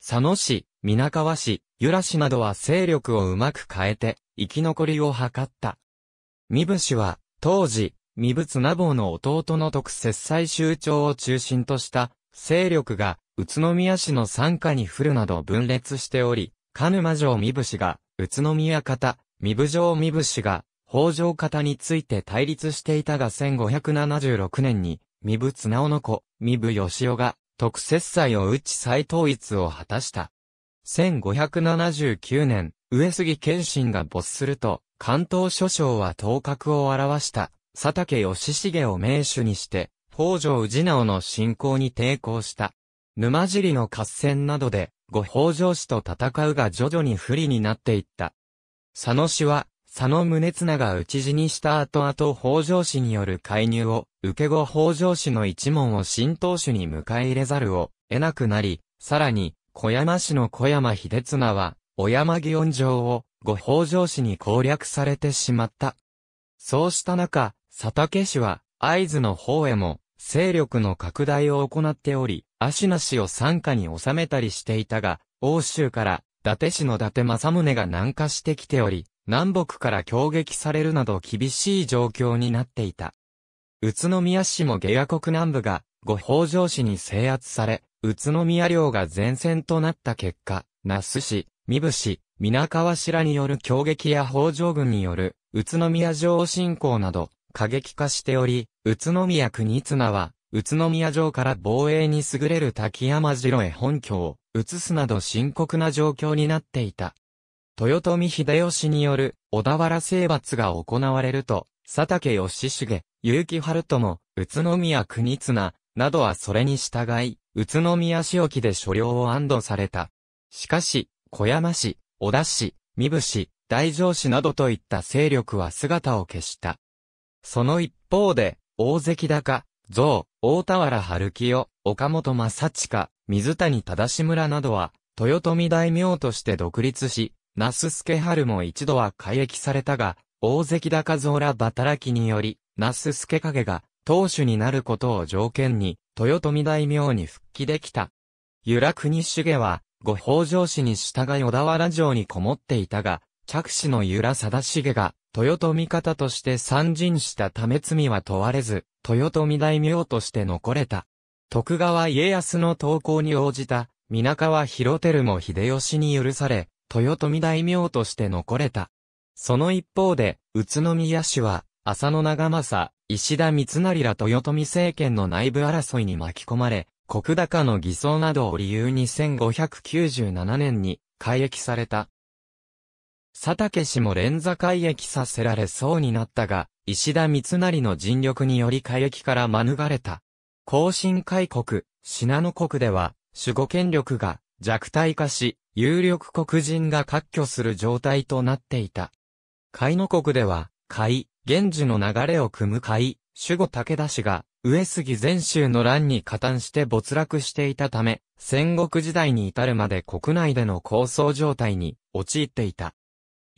佐野市、皆川市、由良市などは勢力をうまく変えて、生き残りを図った。三部氏は、当時、三仏名坊の弟の特設祭宗長を中心とした勢力が宇都宮市の参加に降るなど分裂しており、鹿沼城武士が宇都宮方、三部城武士が北条方について対立していたが1576年に身仏直の子、身部義雄が特設祭を打ち再統一を果たした。1579年、上杉謙信が没すると、関東諸将は頭角を現した。佐竹義重を名手にして、北条氏直の侵攻に抵抗した。沼尻の合戦などで、ご北条氏と戦うが徐々に不利になっていった。佐野氏は、佐野宗綱が討ち死にした後々北条氏による介入を、受け後北条氏の一門を新当主に迎え入れざるを得なくなり、さらに、小山氏の小山秀綱は、小山祇園城を、ご北条氏に攻略されてしまった。そうした中、佐竹氏は、会津の方へも、勢力の拡大を行っており、足名氏を参加に収めたりしていたが、欧州から、伊達氏の伊達政宗が南下してきており、南北から攻撃されるなど厳しい状況になっていた。宇都宮市も下野国南部が、五北条氏に制圧され、宇都宮領が前線となった結果、那須市、三部市、皆川氏らによる攻撃や北条軍による、宇都宮城進行など、過激化しており、宇都宮国綱は、宇都宮城から防衛に優れる滝山城へ本拠を移すなど深刻な状況になっていた。豊臣秀吉による小田原征伐が行われると、佐竹義重、結城春友、宇都宮国綱、などはそれに従い、宇都宮市沖で所領を安堵された。しかし、小山市、小田市、三部市、大城市などといった勢力は姿を消した。その一方で、大関高、増、大田原春清、岡本正親、水谷忠村などは、豊臣大名として独立し、那須助春も一度は改役されたが、大関高蔵ら働きにより、那須助影が、当主になることを条件に、豊臣大名に復帰できた。由良国重は、ご北条氏に従い小田原城にこもっていたが、着手の由良貞重が、豊臣方として参陣したため罪は問われず、豊臣大名として残れた。徳川家康の投稿に応じた、皆川広照も秀吉に許され、豊臣大名として残れた。その一方で、宇都宮市は、浅野長政、石田三成ら豊臣政権の内部争いに巻き込まれ、国高の偽装などを理由に1597年に、改役された。佐竹氏も連座会役させられそうになったが、石田三成の尽力により会役から免れた。後進海国、信濃国では、守護権力が弱体化し、有力黒人が割拠する状態となっていた。海の国では、海、源氏の流れを組む海、守護武田氏が、上杉全州の乱に加担して没落していたため、戦国時代に至るまで国内での抗争状態に陥っていた。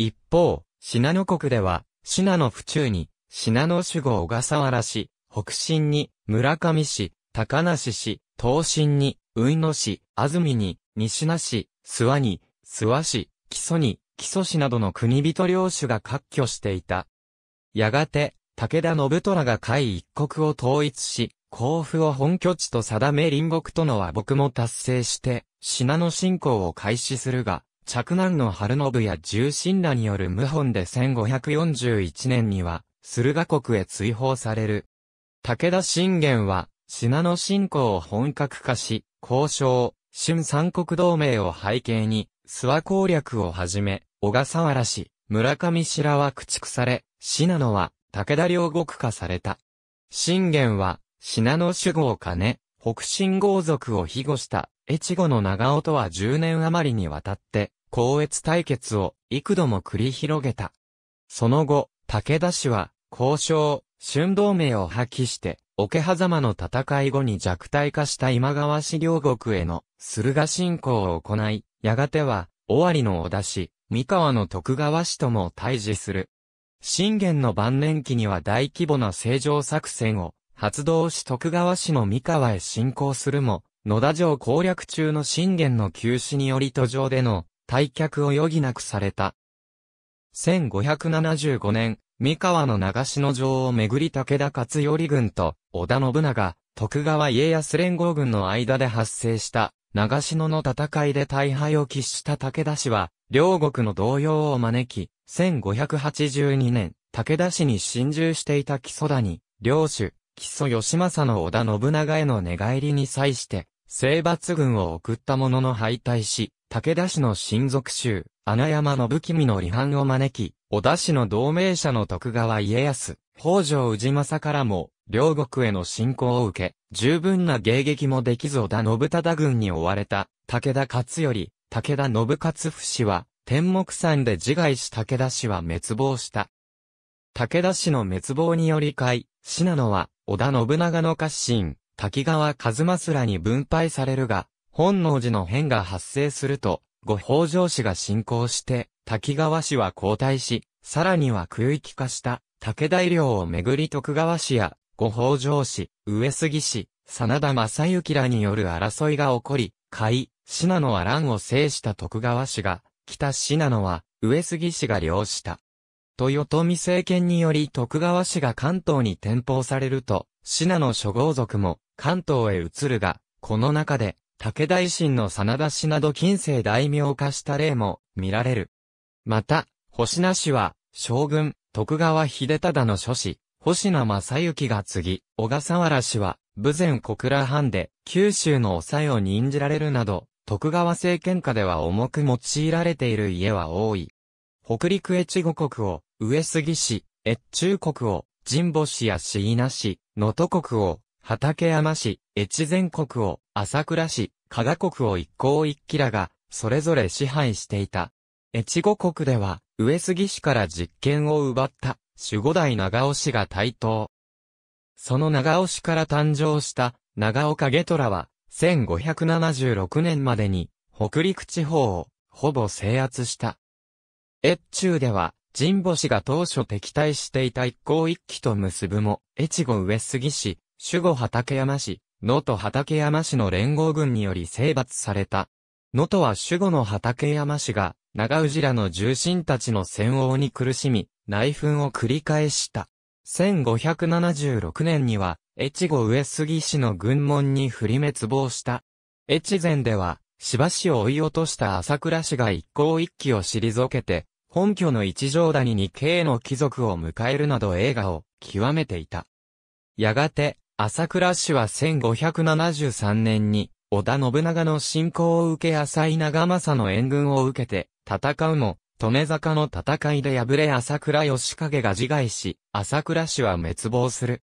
一方、信濃国では、信濃府中に、信濃守護小笠原市、北進に、村上市、高梨市、東進に、海野市、安住に、西名市、諏訪に、諏訪市、木曽に、木曽市などの国人領主が割拠していた。やがて、武田信虎が海一国を統一し、甲府を本拠地と定め隣国との和睦も達成して、信濃侵攻を開始するが、嫡男の春信や重臣らによる謀反で1541年には、駿河国へ追放される。武田信玄は、信濃信仰を本格化し、交渉、春三国同盟を背景に、諏訪攻略をはじめ、小笠原氏、村上白は駆逐され、信濃は武田領国化された。信玄は、信濃守護を兼ね、北信豪族を庇護した、越後の長尾とは10年余りにわたって、高越対決を幾度も繰り広げた。その後、武田氏は、交渉、春同盟を破棄して、桶狭間の戦い後に弱体化した今川氏両国への駿河侵攻を行い、やがては、尾張の織田氏、三河の徳川氏とも対峙する。信玄の晩年期には大規模な正常作戦を発動し徳川氏の三河へ侵攻するも、野田城攻略中の信玄の急死により途上での退却を余儀なくされた。1575年、三河の長篠城をめぐり武田勝頼軍と織田信長、徳川家康連合軍の間で発生した長篠の戦いで大敗を喫した武田氏は、両国の動揺を招き、1582年、武田氏に侵入していた木曽谷、領主、木曽義政の織田信長への寝返りに際して、征伐軍を送ったものの敗退し、武田氏の親族衆、穴山信君の離反を招き、織田氏の同盟者の徳川家康、北条氏政からも、両国への侵攻を受け、十分な迎撃もできず織田信忠軍に追われた、武田勝頼、武田信勝不氏は、天目山で自害し武田氏は滅亡した。武田氏の滅亡により会、信濃は、織田信長の家臣、滝川一正らに分配されるが、本能寺の変が発生すると、ご北条氏が進行して、滝川氏は交代し、さらには空域化した武田領をめぐり徳川氏やご北条氏、上杉氏、真田正幸らによる争いが起こり、甲斐、信濃は乱を制した徳川氏が、北信濃は上杉氏が領した。豊臣政権により徳川氏が関東に転封されると、ナの諸豪族も関東へ移るが、この中で、武大臣の真田氏など近世大名化した例も見られる。また、星名氏は、将軍、徳川秀忠の諸子、星名正幸が次、小笠原氏は、武前小倉藩で、九州の抑えを任じられるなど、徳川政権下では重く用いられている家は多い。北陸越後国を、上杉氏、越中国を、神保氏や椎名氏、野戸国を、畠山市、越前国を、朝倉市、加賀国を一向一騎らが、それぞれ支配していた。越後国では、上杉氏から実権を奪った、守護代長尾氏が台頭。その長尾氏から誕生した、長尾影虎は、1576年までに、北陸地方を、ほぼ制圧した。越中では、神保氏が当初敵対していた一向一揆と結ぶも、越後上杉氏、守護畠山氏、野と畠山氏の連合軍により征伐された。野とは守護の畠山氏が、長氏らの重臣たちの戦王に苦しみ、内紛を繰り返した。1576年には、越後上杉氏の軍門に振り滅亡した。越前では、芝氏を追い落とした朝倉氏が一向一揆を退けて、本拠の一条谷に慶の貴族を迎えるなど映画を極めていた。やがて、朝倉氏は1573年に、織田信長の信仰を受け浅井長政の援軍を受けて、戦うも、利根坂の戦いで敗れ朝倉義景が自害し、朝倉氏は滅亡する。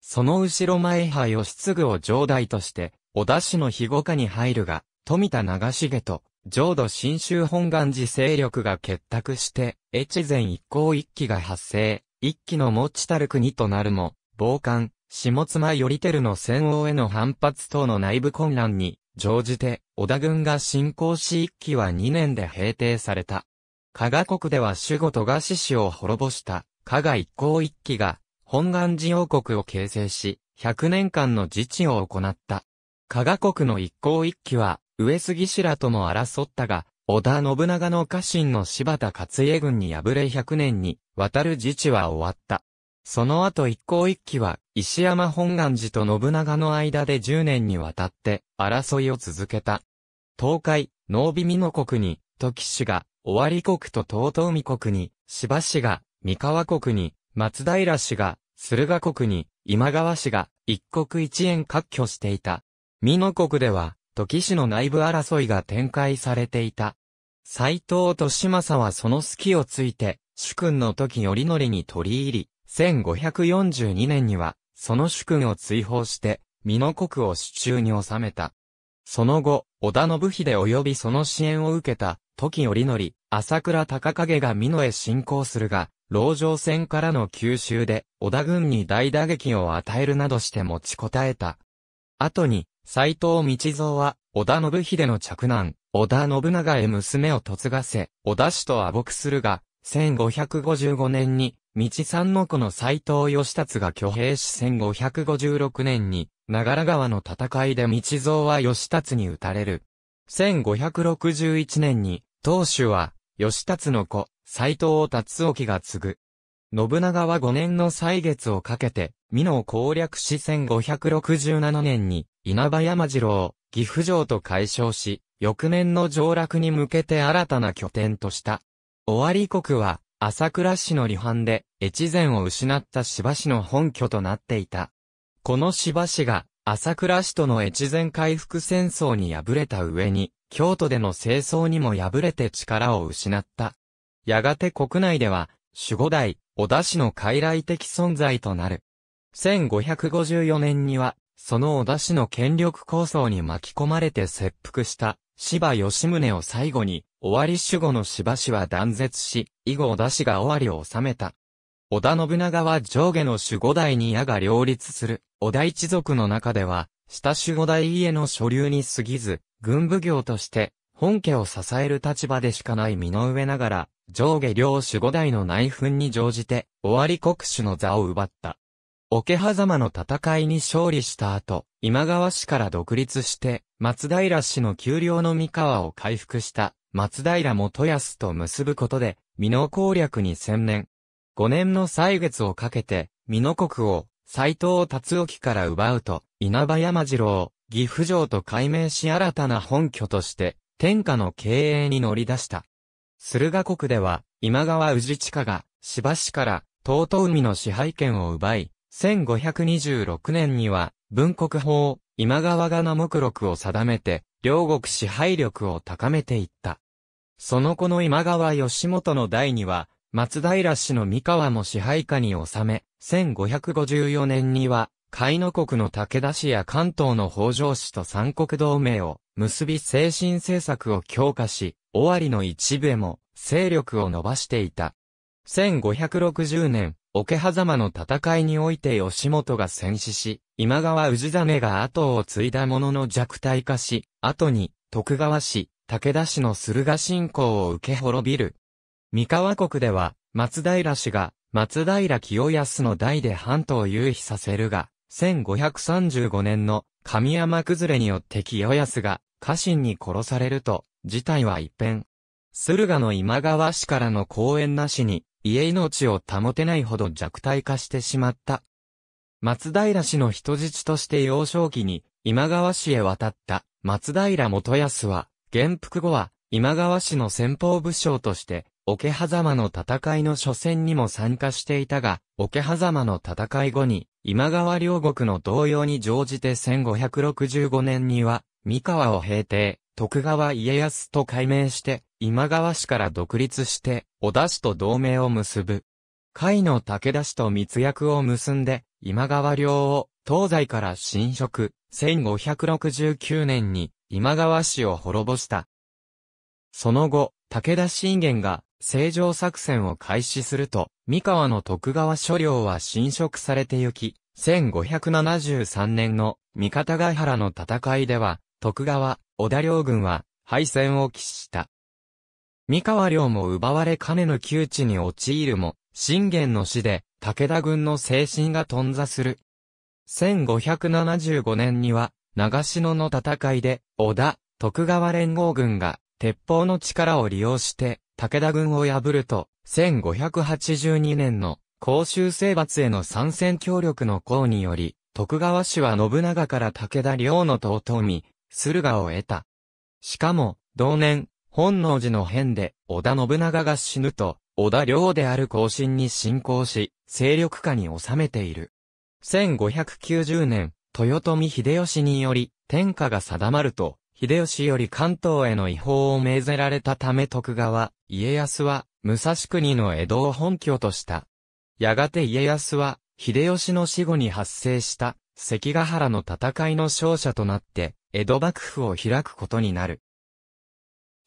その後ろ前派義継を上代として、織田氏の庇護下に入るが、富田長重と浄土真宗本願寺勢力が結託して、越前一向一揆が発生、一揆の持ちたる国となるも、傍観、下妻頼照の戦王への反発等の内部混乱に、乗じて、織田軍が侵攻し一揆は2年で平定された。加賀国では守護都賀志氏を滅ぼした、加賀一向一揆が、本願寺王国を形成し、100年間の自治を行った。加賀国の一向一揆は、上杉らとも争ったが、織田信長の家臣の柴田勝家軍に敗れ100年に渡る自治は終わった。その後一向一揆は石山本願寺と信長の間で10年にわたって争いを続けた。東海、濃尾美濃国に時氏が尾張国と東東美国に柴氏が三河国に松平氏が駿河国に今川氏が一国一円割拠していた。美濃国では時氏の内部争いが展開されていた。斎藤利政はその隙をついて、主君の時頼則に取り入り、1542年には、その主君を追放して、美濃国を手中に収めた。その後、織田信秀及びその支援を受けた、時頼則、朝倉高影が美濃へ侵攻するが、牢城戦からの吸収で、織田軍に大打撃を与えるなどして持ちこたえた。後に、斎藤道蔵は、織田信秀の嫡男、織田信長へ娘を嫁がせ、織田氏と和睦するが、1555年に、道三の子の斎藤義達が挙兵し1556年に、長良川の戦いで道蔵は義達に撃たれる。1561年に、当主は、義達の子、斎藤達沖が継ぐ。信長は5年の歳月をかけて、美濃を攻略し1567年に、稲葉山次郎、岐阜城と解消し、翌年の上洛に向けて新たな拠点とした。尾張国は、朝倉市の離反で、越前を失った芝市の本拠となっていた。この芝市が、朝倉市との越前回復戦争に敗れた上に、京都での清掃にも敗れて力を失った。やがて国内では、守護代、織田氏の傀儡的存在となる。1554年には、その織田氏の権力構想に巻き込まれて切腹した、柴吉宗を最後に、尾張守護の柴氏は断絶し、以後織田氏が尾張を治めた。織田信長は上下の守護代に矢が両立する、織田一族の中では、下守護代家の所流に過ぎず、軍部業として、本家を支える立場でしかない身の上ながら、上下両種五代の内紛に乗じて、終わり国主の座を奪った。桶狭間の戦いに勝利した後、今川氏から独立して、松平氏の丘陵の三河を回復した、松平元康と結ぶことで、美濃攻略に専念。五年の歳月をかけて、美濃国を、斎藤達興から奪うと、稲葉山次郎、岐阜城と改名し新たな本拠として、天下の経営に乗り出した。駿河国では、今川氏下が、しばしから、東都海の支配権を奪い、1526年には、文国法、今川が名目録を定めて、両国支配力を高めていった。その後の今川義元の代には、松平氏の三河も支配下に収め、1554年には、海の国の武田氏や関東の北条氏と三国同盟を結び精神政策を強化し、尾張の一部へも勢力を伸ばしていた。1560年、桶狭間の戦いにおいて吉本が戦死し、今川氏真が後を継いだものの弱体化し、後に徳川氏、武田氏の駿河信仰を受け滅びる。三河国では、松平氏が、松平清康の代で半島を優位させるが、1535年の神山崩れによって清康が家臣に殺されると、事態は一変。駿河の今川氏からの講演なしに、家命を保てないほど弱体化してしまった。松平氏の人質として幼少期に今川氏へ渡った松平元康は、元服後は今川氏の先方武将として、桶狭間の戦いの初戦にも参加していたが、桶狭間の戦い後に、今川両国の動揺に乗じて1565年には、三河を平定、徳川家康と改名して、今川氏から独立して、小田氏と同盟を結ぶ。甲斐の武田氏と密約を結んで、今川領を東西から侵食、1569年に今川氏を滅ぼした。その後、武田信玄が正常作戦を開始すると、三河の徳川諸領は侵食されてゆき、1573年の三方ヶ原の戦いでは、徳川、織田両軍は敗戦を喫した。三河領も奪われ金の窮地に陥るも、信玄の死で武田軍の精神が頓挫する。1575年には、長篠の戦いで、織田、徳川連合軍が、鉄砲の力を利用して、武田軍を破ると、1582年の、甲州征伐への参戦協力の功により、徳川氏は信長から武田領の尊み、駿河を得た。しかも、同年、本能寺の変で、織田信長が死ぬと、織田領である後進に侵攻し、勢力下に収めている。1590年、豊臣秀吉により、天下が定まると、秀吉より関東への違法を命ぜられたため徳川、家康は、武蔵国の江戸を本拠とした。やがて家康は、秀吉の死後に発生した、関ヶ原の戦いの勝者となって、江戸幕府を開くことになる。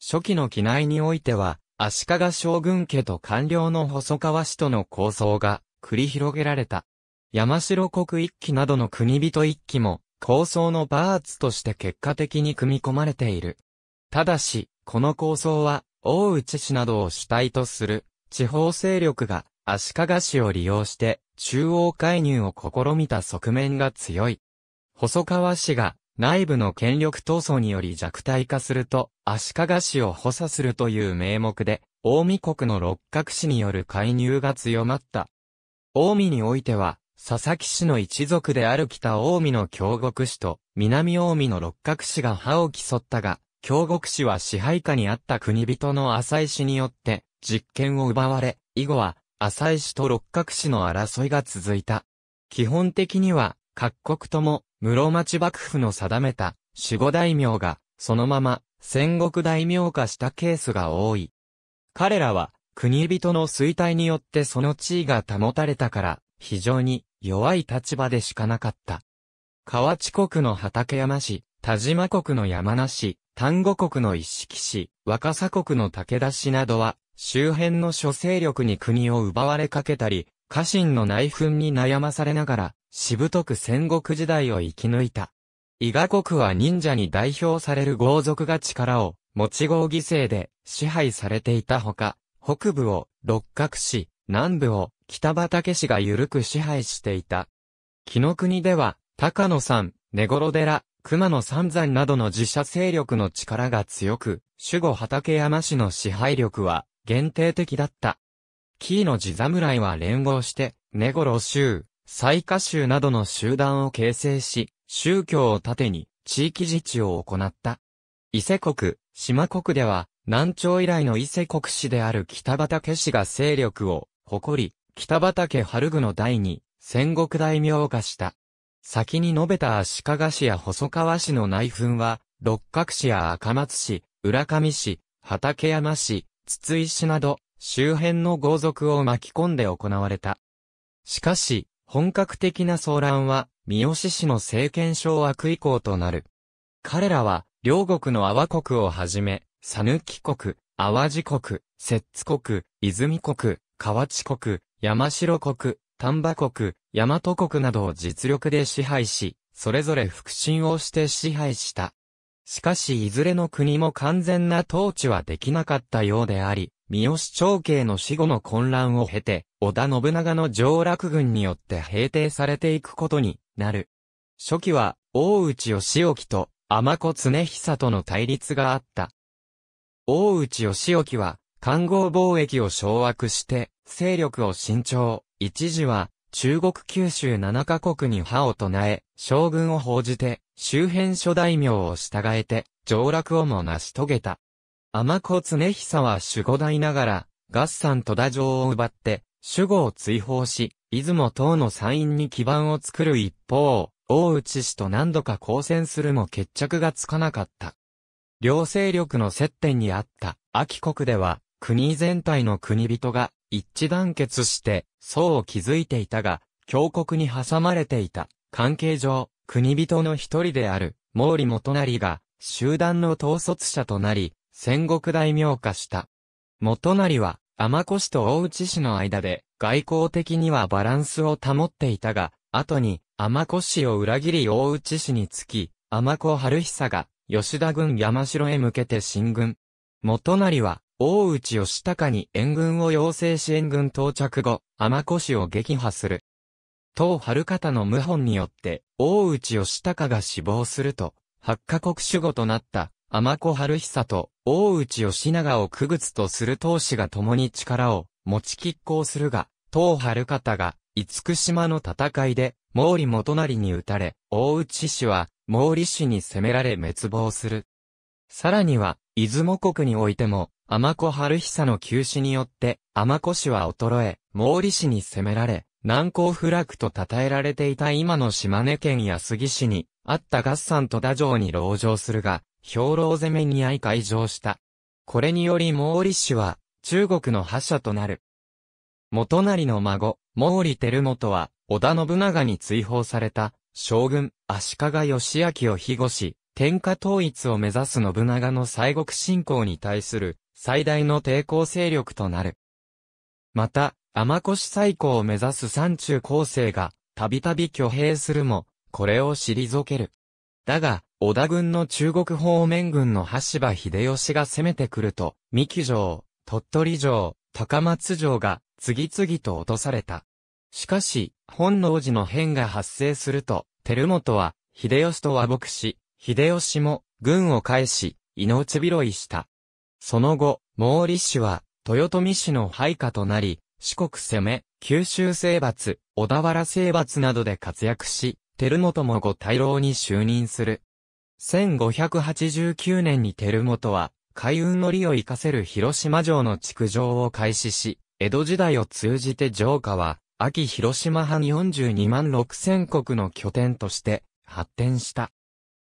初期の機内においては、足利将軍家と官僚の細川氏との構想が繰り広げられた。山城国一揆などの国人一揆も構想のパーツとして結果的に組み込まれている。ただし、この構想は、大内氏などを主体とする地方勢力が足利氏を利用して中央介入を試みた側面が強い。細川氏が内部の権力闘争により弱体化すると、足利氏を補佐するという名目で、大見国の六角氏による介入が強まった。大見においては、佐々木氏の一族である北大見の京極氏と、南大見の六角氏が歯を競ったが、京極氏は支配下にあった国人の浅井氏によって、実権を奪われ、以後は、浅井氏と六角氏の争いが続いた。基本的には、各国とも、室町幕府の定めた守護大名が、そのまま戦国大名化したケースが多い。彼らは、国人の衰退によってその地位が保たれたから、非常に弱い立場でしかなかった。河内国の畠山市、田島国の山名市、丹後国の一色市、若狭国の武田市などは、周辺の諸勢力に国を奪われかけたり、家臣の内紛に悩まされながら、しぶとく戦国時代を生き抜いた。伊賀国は忍者に代表される豪族が力を、持ち合犠牲で支配されていたほか、北部を六角市、南部を北畠氏が緩く支配していた。木の国では、高野山、根頃寺、熊野三山などの自社勢力の力が強く、守護畠山氏の支配力は限定的だった。キーの地侍は連合して、根頃州、最下州などの集団を形成し、宗教を盾に地域自治を行った。伊勢国、島国では、南朝以来の伊勢国市である北畠氏が勢力を誇り、北畠春具の代に戦国大名化した。先に述べた足利市や細川市の内紛は、六角市や赤松市、浦上市、畠山市、筒井市など、周辺の豪族を巻き込んで行われた。しかし、本格的な騒乱は、三好氏の政権掌握以降となる。彼らは、両国の阿波国をはじめ、佐抜国、淡路国、摂津国、泉国、河内国、山城国、丹波国、大和国などを実力で支配し、それぞれ腹心をして支配した。しかしいずれの国も完全な統治はできなかったようであり、三好長慶の死後の混乱を経て、織田信長の上洛軍によって平定されていくことになる。初期は、大内義興と天子常久との対立があった。大内義興は、官合貿易を掌握して、勢力を伸長、一時は、中国九州七カ国に派を唱え、将軍を報じて、周辺諸大名を従えて、上洛をも成し遂げた。天子常久は守護代ながら、合算戸田城を奪って、主語を追放し、出雲等の参院に基盤を作る一方、大内氏と何度か交戦するも決着がつかなかった。両勢力の接点にあった秋国では、国全体の国人が一致団結して層を築いていたが、強国に挟まれていた関係上、国人の一人である毛利元成が集団の統率者となり、戦国大名化した。元成は天子市と大内市の間で、外交的にはバランスを保っていたが、後に、天子市を裏切り大内市につき、天子春久が、吉田軍山城へ向けて進軍。元就は、大内義高に援軍を要請し援軍到着後、天子市を撃破する。当春方の謀反によって、大内義高が死亡すると、八カ国守護となった天子春久と大内義長を区別とする当氏が共に力を持ち拮抗するが、当春方が、厳島の戦いで、毛利元就に撃たれ、大内氏は、毛利氏に攻められ滅亡する。さらには、出雲国においても、天子春久の急死によって、天子氏は衰え、毛利氏に攻められ、難攻不落と称えられていた今の島根県安来市に、あった合算と打城に籠城するが、兵糧攻めに相会場した。これにより毛利氏は、中国の覇者となる。元成の孫、毛利輝元は、織田信長に追放された、将軍、足利義明を庇護し、天下統一を目指す信長の西国侵攻に対する、最大の抵抗勢力となる。また、天越最高を目指す山中高生が、たびたび挙兵するも、これを退ける。だが、織田軍の中国方面軍の羽柴秀吉が攻めてくると、三木城、鳥取城、高松城が次々と落とされた。しかし、本能寺の変が発生すると、照本は秀吉と和睦し、秀吉も軍を返し、命拾いした。その後、毛利氏は豊臣氏の配下となり、四国攻め、九州征伐、小田原征伐などで活躍し、照本もご大老に就任する。1589年に照本は、海運利を活かせる広島城の築城を開始し、江戸時代を通じて城下は、秋広島藩42万6千国の拠点として発展した。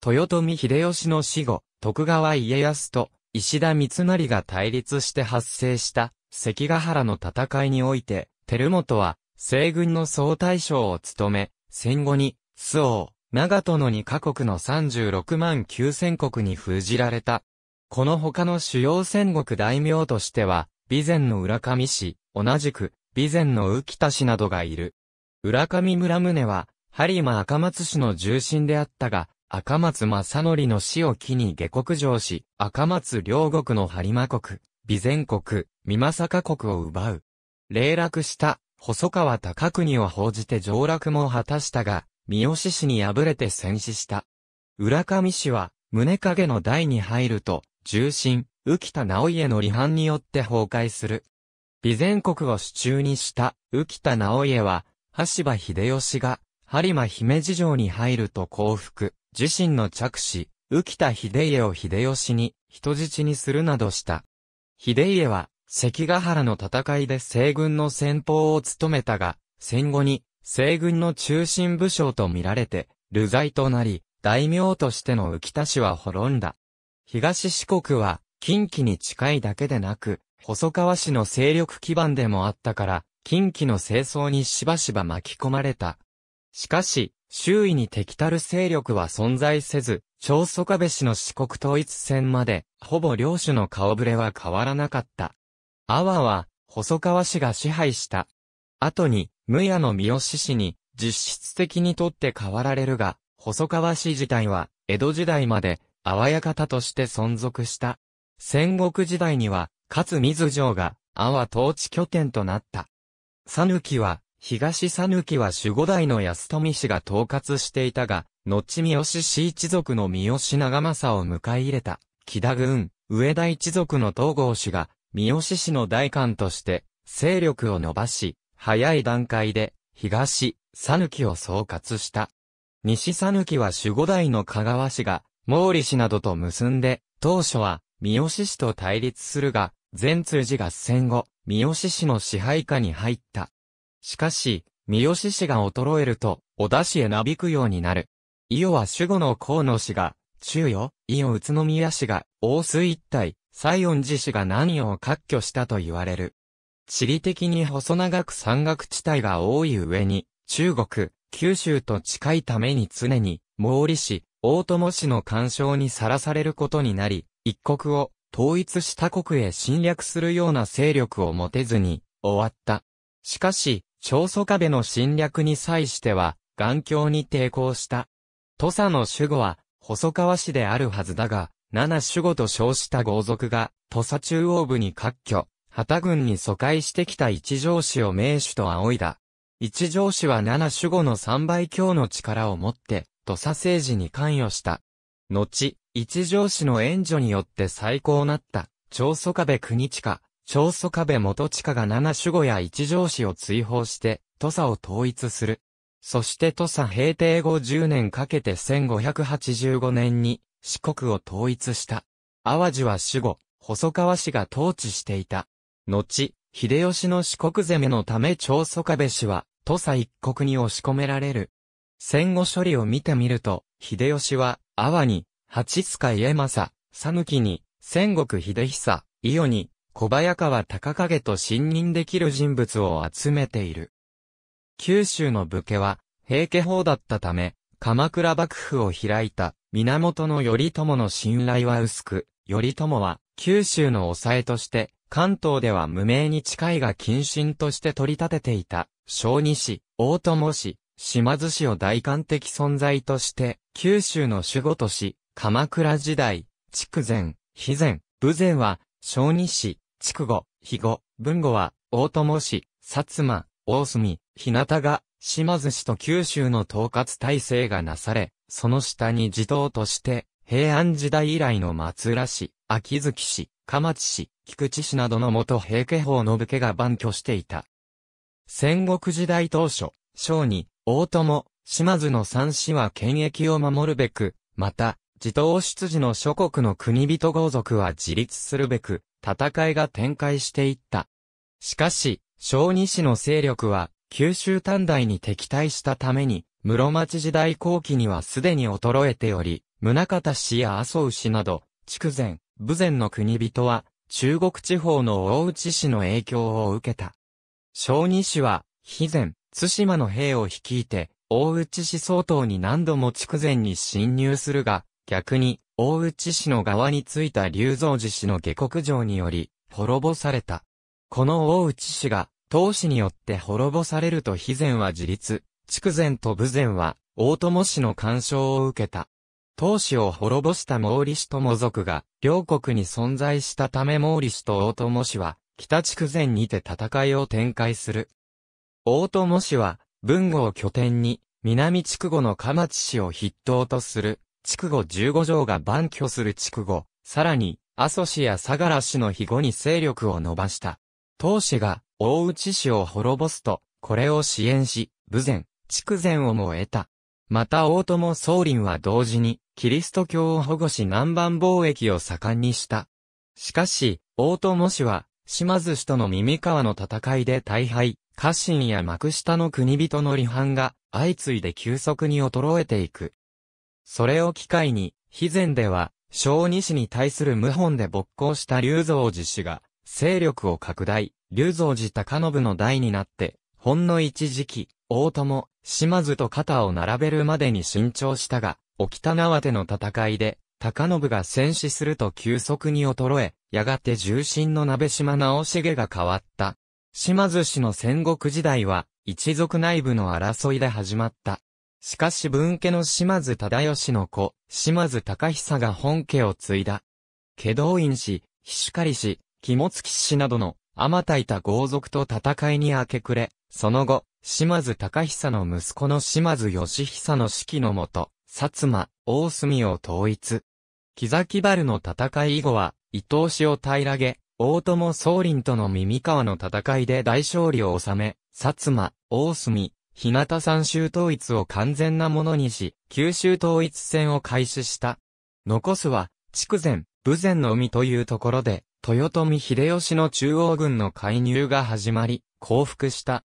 豊臣秀吉の死後、徳川家康と石田三成が対立して発生した関ヶ原の戦いにおいて、照本は西軍の総大将を務め、戦後に、周防、長のに各国の36万9000国に封じられた。この他の主要戦国大名としては、備前の浦上氏、同じく、備前の浮田氏などがいる。浦上村宗は、播磨赤松氏の重臣であったが、赤松正則の死を機に下国上し、赤松両国の播磨国、備前国、三政国を奪う。霊落した、細川高国を報じて上落も果たしたが、三好氏に敗れて戦死した。浦上氏は、宗影の代に入ると、重臣、浮田直家の離反によって崩壊する。備前国を手中にした浮田直家は、橋場秀吉が、播磨姫路城に入ると降伏、自身の着手、浮田秀家を秀吉に、人質にするなどした。秀家は、関ヶ原の戦いで西軍の先鋒を務めたが、戦後に、西軍の中心武将と見られて、流罪となり、大名としての浮田氏は滅んだ。東四国は、近畿に近いだけでなく、細川氏の勢力基盤でもあったから、近畿の清掃にしばしば巻き込まれた。しかし、周囲に敵たる勢力は存在せず、長宗我部氏の四国統一戦まで、ほぼ領主の顔ぶれは変わらなかった。阿波は、細川氏が支配した。後に、無屋の三好氏に実質的にとって変わられるが、細川氏自体は江戸時代まで阿波屋方として存続した。戦国時代には勝水城が阿波統治拠点となった。さぬきは、東さぬきは守護代の安富氏が統括していたが、後三好氏一族の三好長政を迎え入れた、木田軍、上田一族の東郷氏が、三好氏の代官として、勢力を伸ばし、早い段階で、東、讃岐を総括した。西讃岐は守護代の香川氏が、毛利氏などと結んで、当初は、三好氏と対立するが、全通寺合戦後、三好氏の支配下に入った。しかし、三好氏が衰えると、小田氏へなびくようになる。伊予は守護の河野氏が、中予、伊予宇都宮氏が、大須一体、西園寺氏が何を割拠したと言われる。地理的に細長く山岳地帯が多い上に、中国、九州と近いために常に、毛利氏、大友氏の干渉にさらされることになり、一国を統一した国へ侵略するような勢力を持てずに、終わった。しかし、長宗壁の侵略に際しては、眼鏡に抵抗した。土佐の守護は、細川氏であるはずだが、七守護と称した豪族が、土佐中央部に割拠、旗軍に疎開してきた一条氏を名手と仰いだ。一条氏は七守護の三倍強の力を持って、土佐政治に関与した。後、一条氏の援助によって最高なった、長祖壁国近、長祖壁元近が七守護や一条氏を追放して、土佐を統一する。そして土佐平定後十年かけて1585年に四国を統一した。淡路は守護、細川氏が統治していた。後、秀吉の四国攻めのため長祖壁氏は、土佐一国に押し込められる。戦後処理を見てみると、秀吉は、阿波に、八塚家政、讃岐に、戦国秀久、伊予に、小早川高影と信任できる人物を集めている。九州の武家は、平家法だったため、鎌倉幕府を開いた、源頼朝の信頼は薄く、頼朝は、九州の抑えとして、関東では無名に近いが謹慎として取り立てていた、小児市、大友市、島津市を大観的存在として、九州の守護都市、鎌倉時代、筑前、肥前、武前は、小児市、筑後、肥後、文後は、大友市、薩摩、大隅、日向が、島津市と九州の統括体制がなされ、その下に地頭として、平安時代以来の松浦市、秋月市、鎌町市、菊池氏などの元平家法の武家が番挙していた。戦国時代当初、小二、大友、島津の三氏は権益を守るべく、また、自党出自の諸国の国人豪族は自立するべく、戦いが展開していった。しかし、小二氏の勢力は、九州短大に敵対したために、室町時代後期にはすでに衰えており、宗方氏や麻生氏など、筑前、武前の国人は、中国地方の大内氏の影響を受けた。小二氏は、肥前、津島の兵を率いて、大内氏総統に何度も筑前に侵入するが、逆に、大内氏の側についた龍造寺氏の下国城により、滅ぼされた。この大内氏が、当氏によって滅ぼされると肥前は自立、筑前と武前は、大友氏の干渉を受けた。当氏を滅ぼした毛利氏とも族が、両国に存在したため毛利氏と大友氏は、北筑前にて戦いを展開する。大友氏は、文豪拠点に、南筑後の鎌町氏を筆頭とする、筑後十五条が番居する筑後、さらに、阿蘇氏や相良氏の肥後に勢力を伸ばした。当氏が、大内氏を滅ぼすと、これを支援し、武前、筑前をも得た。また大友宗麟は同時に、キリスト教を保護し南蛮貿易を盛んにした。しかし、大友氏は、島津氏との耳川の戦いで大敗、家臣や幕下の国人の離反が、相次いで急速に衰えていく。それを機会に、肥前では、小二氏に対する謀反で勃興した龍蔵寺氏が、勢力を拡大、龍蔵寺高信の代になって、ほんの一時期、大友、島津と肩を並べるまでに伸長したが、沖田縄手の戦いで、高信が戦死すると急速に衰え、やがて重心の鍋島直重が変わった。島津氏の戦国時代は、一族内部の争いで始まった。しかし分家の島津忠義の子、島津隆久が本家を継いだ。祁道院氏、菱狩氏、肝付氏などの、あまたいた豪族と戦いに明け暮れ、その後、島津隆久の息子の島津義久の指揮のもと、薩摩、大隅を統一。木崎原の戦い以後は、伊藤氏を平らげ、大友宗林との耳川の戦いで大勝利を収め、薩摩、大隅、日向三州統一を完全なものにし、九州統一戦を開始した。残すは、筑前、武前の海というところで、豊臣秀吉の中央軍の介入が始まり、降伏した。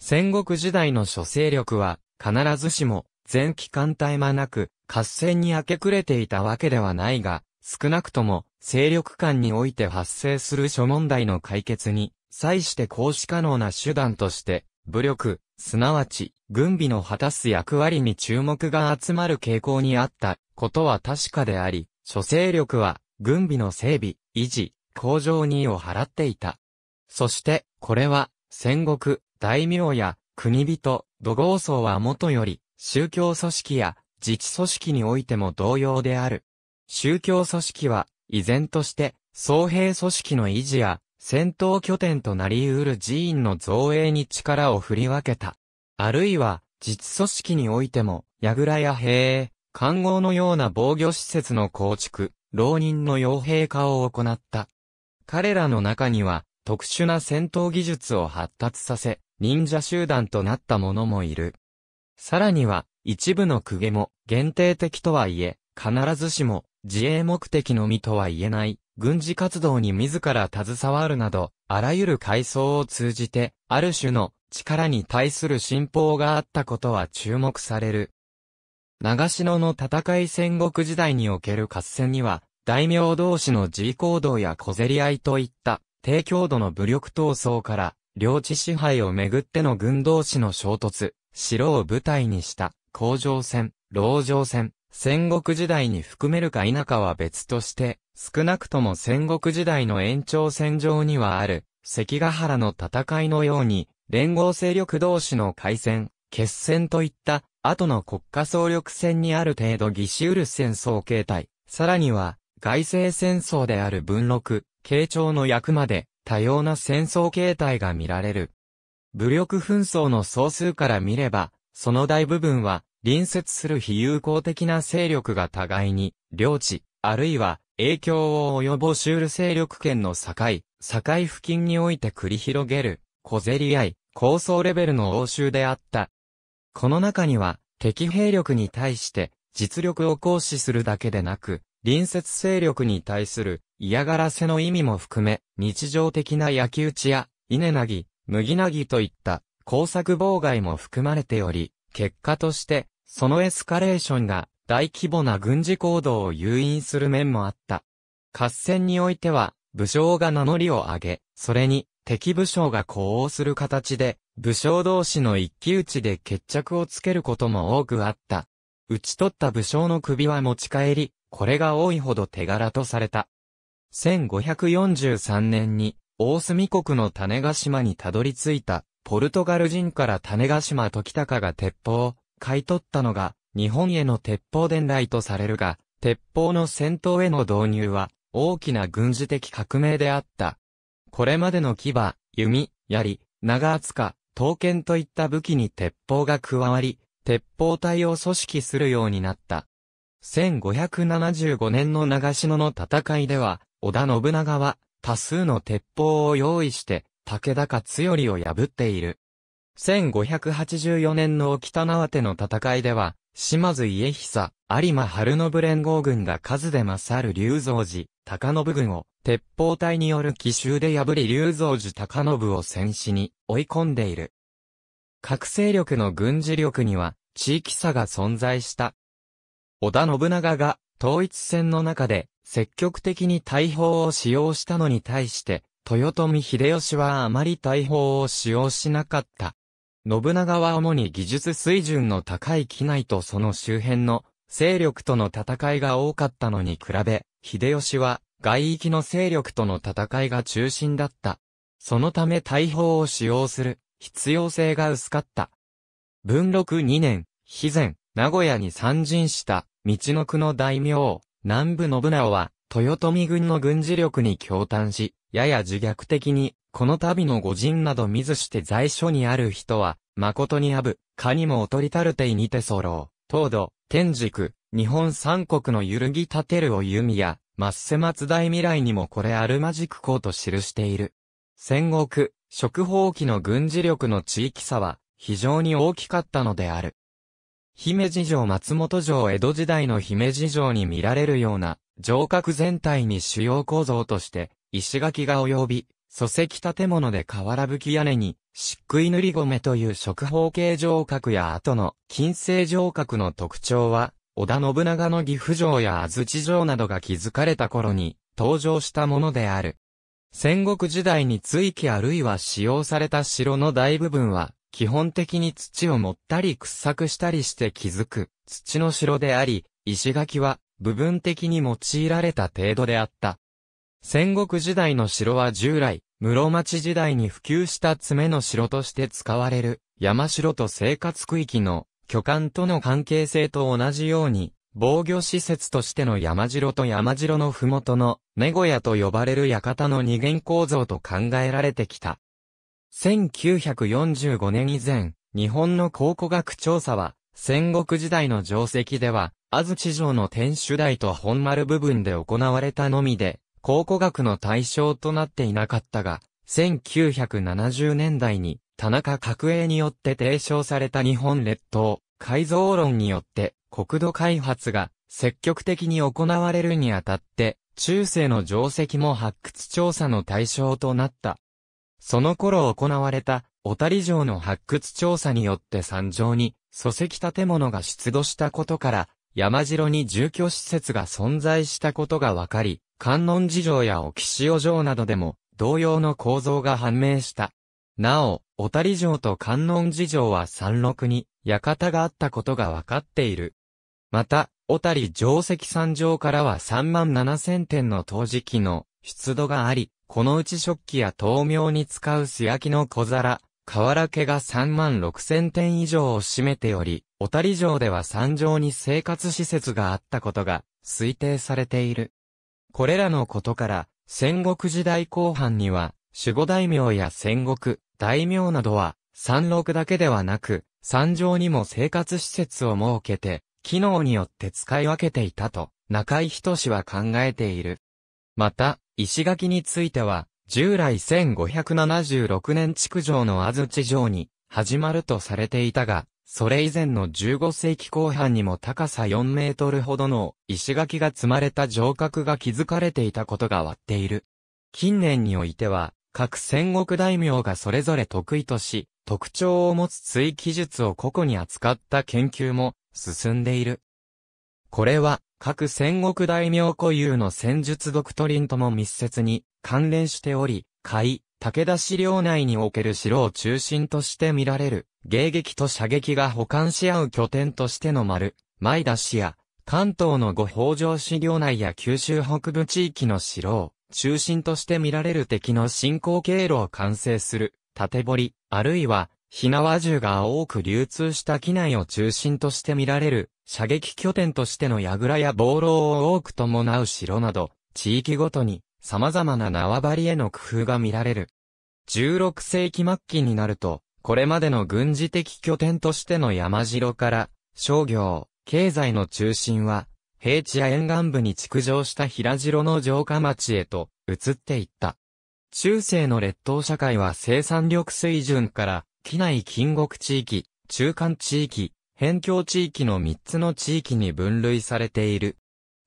戦国時代の諸勢力は、必ずしも、全期間隊間なく、合戦に明け暮れていたわけではないが、少なくとも、勢力間において発生する諸問題の解決に、際して行使可能な手段として、武力、すなわち、軍備の果たす役割に注目が集まる傾向にあったことは確かであり、諸勢力は、軍備の整備、維持、向上にを払っていた。そして、これは、戦国、大名や、国人、土豪層はもとより、宗教組織や自治組織においても同様である。宗教組織は、依然として、総兵組織の維持や、戦闘拠点となり得る寺院の造営に力を振り分けた。あるいは、自治組織においても、櫓や兵、官護のような防御施設の構築、浪人の傭兵化を行った。彼らの中には、特殊な戦闘技術を発達させ、忍者集団となった者もいる。さらには、一部の公家も限定的とはいえ、必ずしも自衛目的のみとは言えない、軍事活動に自ら携わるなど、あらゆる階層を通じて、ある種の力に対する信奉があったことは注目される。長篠の戦い戦国時代における合戦には、大名同士の自行動や小競り合いといった、低強度の武力闘争から、領地支配をめぐっての軍同士の衝突、城を舞台にした工場戦、牢城戦、戦国時代に含めるか否かは別として、少なくとも戦国時代の延長線上にはある、関ヶ原の戦いのように、連合勢力同士の海戦、決戦といった、後の国家総力戦にある程度義士うる戦争形態、さらには、外政戦争である文禄、慶長の役まで、多様な戦争形態が見られる。武力紛争の総数から見れば、その大部分は、隣接する非友好的な勢力が互いに、領地、あるいは、影響を及ぼしうる勢力圏の境、境付近において繰り広げる、小競り合い、構想レベルの応酬であった。この中には、敵兵力に対して、実力を行使するだけでなく、隣接勢力に対する嫌がらせの意味も含め、日常的な焼き打ちや、稲なぎ、麦なぎといった工作妨害も含まれており、結果として、そのエスカレーションが大規模な軍事行動を誘引する面もあった。合戦においては、武将が名乗りを上げ、それに敵武将が呼応する形で、武将同士の一騎打ちで決着をつけることも多くあった。打ち取った武将の首は持ち帰り、これが多いほど手柄とされた。1543年に大隅国の種ヶ島にたどり着いた、ポルトガル人から種ヶ島時高が鉄砲を買い取ったのが、日本への鉄砲伝来とされるが、鉄砲の戦闘への導入は、大きな軍事的革命であった。これまでの牙、弓、槍、長厚か、刀剣といった武器に鉄砲が加わり、鉄砲隊を組織するようになった。1575年の長篠の戦いでは、織田信長は、多数の鉄砲を用意して、武田勝頼を破っている。1584年の北縄手の戦いでは、島津家久、有馬春信連合軍が数で勝る龍造寺、高信軍を、鉄砲隊による奇襲で破り龍造寺高信を戦死に追い込んでいる。各勢力の軍事力には、地域差が存在した。織田信長が、統一戦の中で、積極的に大砲を使用したのに対して、豊臣秀吉はあまり大砲を使用しなかった。信長は主に技術水準の高い機内とその周辺の勢力との戦いが多かったのに比べ、秀吉は外域の勢力との戦いが中心だった。そのため大砲を使用する必要性が薄かった。文禄2年、肥前、名古屋に参陣した、道の区の大名、南部信長は、豊臣軍の軍事力に驚嘆し、やや自虐的に、この度の御人など見ずして在所にある人は、誠にあぶ、かにもおとりたるていにて候、東土、天竺、日本三国の揺るぎ立てるお弓や、末世末大未来にもこれあるまじくこうと記している。戦国、食放棄の軍事力の地域差は、非常に大きかったのである。姫路城松本城江戸時代の姫路城に見られるような、城郭全体に主要構造として、石垣が及び、礎石建物で瓦吹き屋根に、漆喰塗り米という食方形城郭や後の金星城郭の特徴は、織田信長の岐阜城や安土城などが築かれた頃に登場したものである。戦国時代に追記あるいは使用された城の大部分は、基本的に土を盛ったり掘削したりして築く土の城であり、石垣は部分的に用いられた程度であった。戦国時代の城は従来、室町時代に普及した爪の城として使われる山城と生活区域の巨漢との関係性と同じように、防御施設としての山城と山城の麓の、ネ小屋と呼ばれる館の二元構造と考えられてきた。1945年以前、日本の考古学調査は、戦国時代の定石では、安土城の天守台と本丸部分で行われたのみで、考古学の対象となっていなかったが、1970年代に、田中角栄によって提唱された日本列島、改造論によって、国土開発が積極的に行われるにあたって、中世の定石も発掘調査の対象となった。その頃行われた、小谷城の発掘調査によって山上に、礎石建物が出土したことから、山城に住居施設が存在したことが分かり、観音寺城や沖潮城などでも、同様の構造が判明した。なお、小谷城と観音寺城は山麓に、館があったことが分かっている。また、小谷城石山城からは3万7000点の陶磁器の出土があり、このうち食器や豆苗に使う素焼きの小皿、瓦家が3万6千点以上を占めており、小谷城では山上に生活施設があったことが推定されている。これらのことから、戦国時代後半には、守護大名や戦国、大名などは、山麓だけではなく、山上にも生活施設を設けて、機能によって使い分けていたと、中井仁氏は考えている。また、石垣については、従来1576年築城の安土城に始まるとされていたが、それ以前の15世紀後半にも高さ4メートルほどの石垣が積まれた城郭が築かれていたことが割っている。近年においては、各戦国大名がそれぞれ得意とし、特徴を持つ追記術を個々に扱った研究も進んでいる。これは各戦国大名固有の戦術ドクトリンとも密接に関連しており、海、武田資料内における城を中心として見られる、迎撃と射撃が補完し合う拠点としての丸、前田市や、関東の五法上資料内や九州北部地域の城を中心として見られる敵の進行経路を完成する、縦堀、あるいは、火縄銃が多く流通した機内を中心として見られる、射撃拠点としての櫓や暴浪を多く伴う城など、地域ごとに様々な縄張りへの工夫が見られる。16世紀末期になると、これまでの軍事的拠点としての山城から、商業、経済の中心は、平地や沿岸部に築城した平城の城下町へと移っていった。中世の列島社会は生産力水準から、機内近国地域、中間地域、辺境地域の3つの地域に分類されている。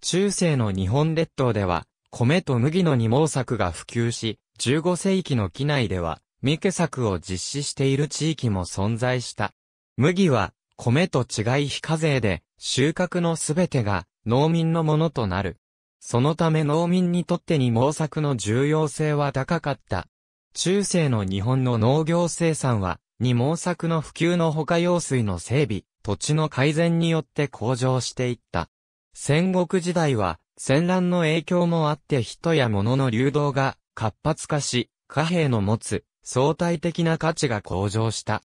中世の日本列島では、米と麦の二毛作が普及し、15世紀の機内では、三毛作を実施している地域も存在した。麦は、米と違い非課税で、収穫のすべてが農民のものとなる。そのため農民にとって二毛作の重要性は高かった。中世の日本の農業生産は、に毛作の普及の他用水の整備、土地の改善によって向上していった。戦国時代は、戦乱の影響もあって人や物の流動が活発化し、貨幣の持つ相対的な価値が向上した。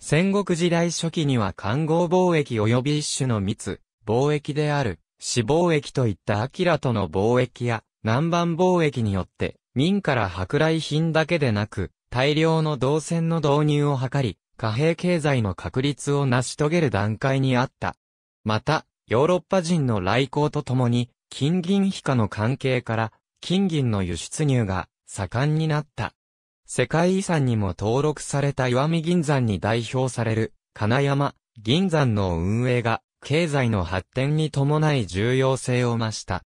戦国時代初期には官合貿易及び一種の密、貿易である、死貿易といったアキラとの貿易や、南蛮貿易によって、民から舶来品だけでなく、大量の銅線の導入を図り、貨幣経済の確立を成し遂げる段階にあった。また、ヨーロッパ人の来航とともに、金銀比価の関係から、金銀の輸出入が盛んになった。世界遺産にも登録された岩見銀山に代表される、金山、銀山の運営が、経済の発展に伴い重要性を増した。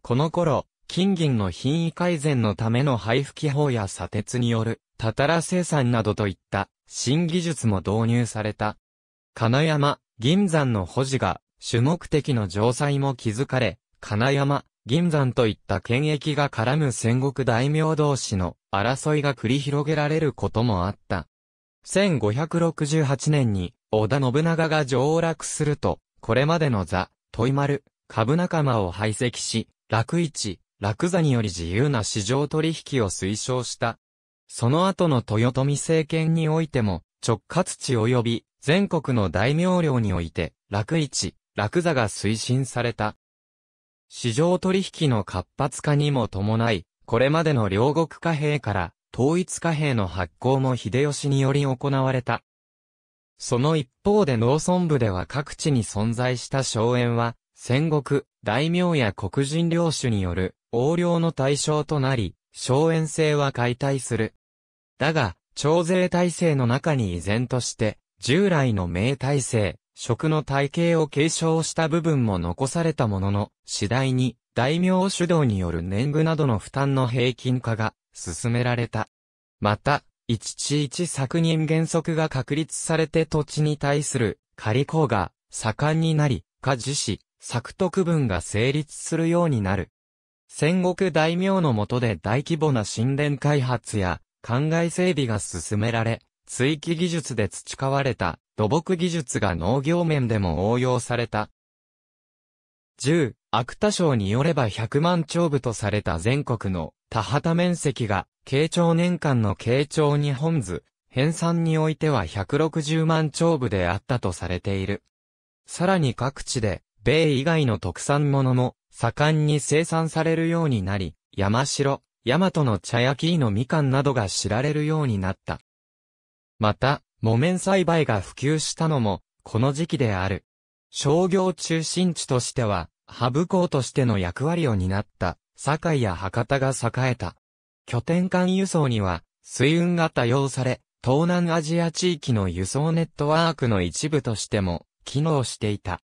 この頃、金銀の品位改善のための配布規法や砂鉄によるたたら生産などといった新技術も導入された。金山、銀山の保持が主目的の城塞も築かれ、金山、銀山といった権益が絡む戦国大名同士の争いが繰り広げられることもあった。1568年に織田信長が上落すると、これまでの座、問丸、株仲間を排斥し、楽市、楽座により自由な市場取引を推奨したその後の豊臣政権においても、直轄地及び全国の大名領において、楽市、楽座が推進された。市場取引の活発化にも伴い、これまでの両国貨幣から統一貨幣の発行も秀吉により行われた。その一方で農村部では各地に存在した荘園は、戦国、大名や黒人領主による横領の対象となり、荘園制は解体する。だが、徴税体制の中に依然として、従来の名体制、職の体系を継承した部分も残されたものの、次第に、大名主導による年貢などの負担の平均化が進められた。また、一地一作人原則が確立されて土地に対する仮行が盛んになり、家事死、作得分が成立するようになる。戦国大名の下で大規模な神殿開発や灌漑整備が進められ、追記技術で培われた土木技術が農業面でも応用された。10、芥田省によれば100万丁部とされた全国の田畑面積が、慶長年間の慶長日本図、編纂においては160万丁部であったとされている。さらに各地で、米以外の特産物も盛んに生産されるようになり、山城、大和の茶焼きのみかんなどが知られるようになった。また、木綿栽培が普及したのも、この時期である。商業中心地としては、ハブ港としての役割を担った、堺や博多が栄えた。拠点間輸送には、水運が多用され、東南アジア地域の輸送ネットワークの一部としても、機能していた。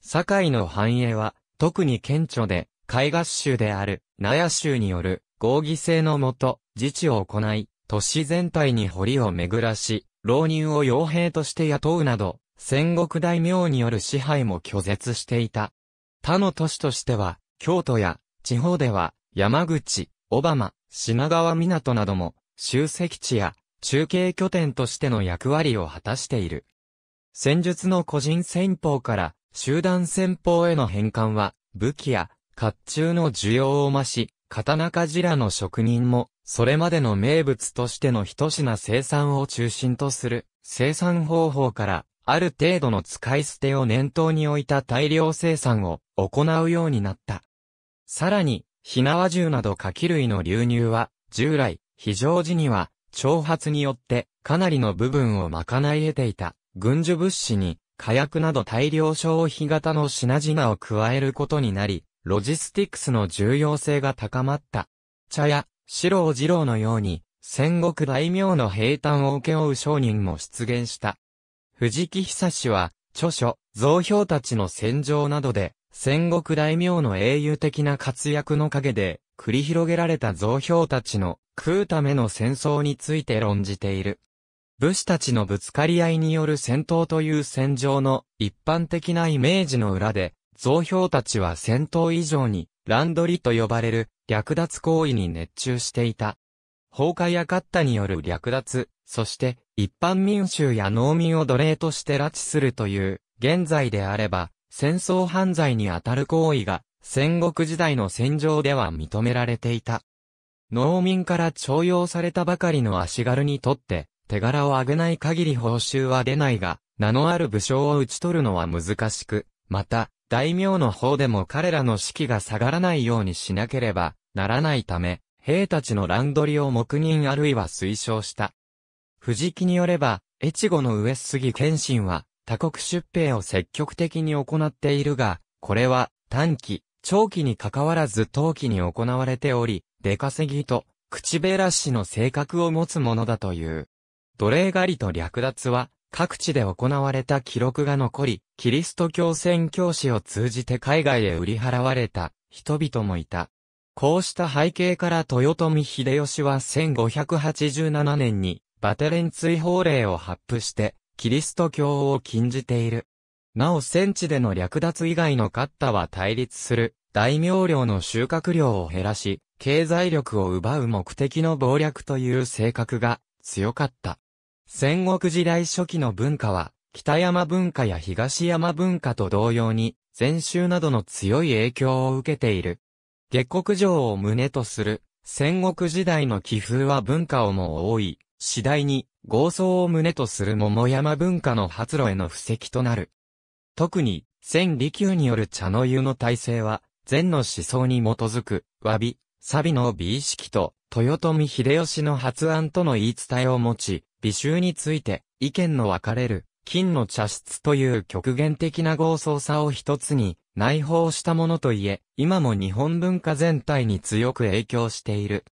堺の繁栄は、特に顕著で、海合衆である、納屋州による合議制のもと、自治を行い、都市全体に堀を巡らし、浪人を傭兵として雇うなど、戦国大名による支配も拒絶していた。他の都市としては、京都や、地方では、山口、小浜、品川港なども、集積地や、中継拠点としての役割を果たしている。戦術の個人戦法から、集団戦法への変換は、武器や、甲冑の需要を増し、刀鍛冶らの職人も、それまでの名物としての一品生産を中心とする生産方法から、ある程度の使い捨てを念頭に置いた大量生産を行うようになった。さらに、火縄銃など火器類の流入は、従来、非常時には、挑発によって、かなりの部分を賄い得ていた、軍需物資に、火薬など大量消費型の品々を加えることになり、ロジスティクスの重要性が高まった。茶屋、四郎二郎のように、戦国大名の平坦を請け負う商人も出現した。藤木久氏は、著書、造票たちの戦場などで、戦国大名の英雄的な活躍の陰で、繰り広げられた造票たちの食うための戦争について論じている。武士たちのぶつかり合いによる戦闘という戦場の一般的なイメージの裏で、増票たちは戦闘以上に、ランドリと呼ばれる、略奪行為に熱中していた。崩壊やカッタによる略奪、そして、一般民衆や農民を奴隷として拉致するという、現在であれば、戦争犯罪にあたる行為が、戦国時代の戦場では認められていた。農民から徴用されたばかりの足軽にとって、手柄を上げない限り報酬は出ないが、名のある武将を討ち取るのは難しく、また、大名の方でも彼らの士気が下がらないようにしなければならないため、兵たちの乱取りを黙認あるいは推奨した。藤木によれば、越後の上杉謙信は、他国出兵を積極的に行っているが、これは、短期、長期に関わらず冬季に行われており、出稼ぎと、口べらしの性格を持つものだという。奴隷狩りと略奪は、各地で行われた記録が残り、キリスト教宣教師を通じて海外へ売り払われた人々もいた。こうした背景から豊臣秀吉は1587年にバテレン追放令を発布して、キリスト教を禁じている。なお戦地での略奪以外の勝ったは対立する大名領の収穫量を減らし、経済力を奪う目的の謀略という性格が強かった。戦国時代初期の文化は、北山文化や東山文化と同様に、禅宗などの強い影響を受けている。下国城を旨とする、戦国時代の気風は文化をも多い、次第に、豪壮を旨とする桃山文化の発露への布石となる。特に、千利休による茶の湯の体制は、禅の思想に基づく、詫び、サビの美意識と、豊臣秀吉の発案との言い伝えを持ち、美臭について意見の分かれる金の茶室という極限的な豪壮さを一つに内包したものといえ、今も日本文化全体に強く影響している。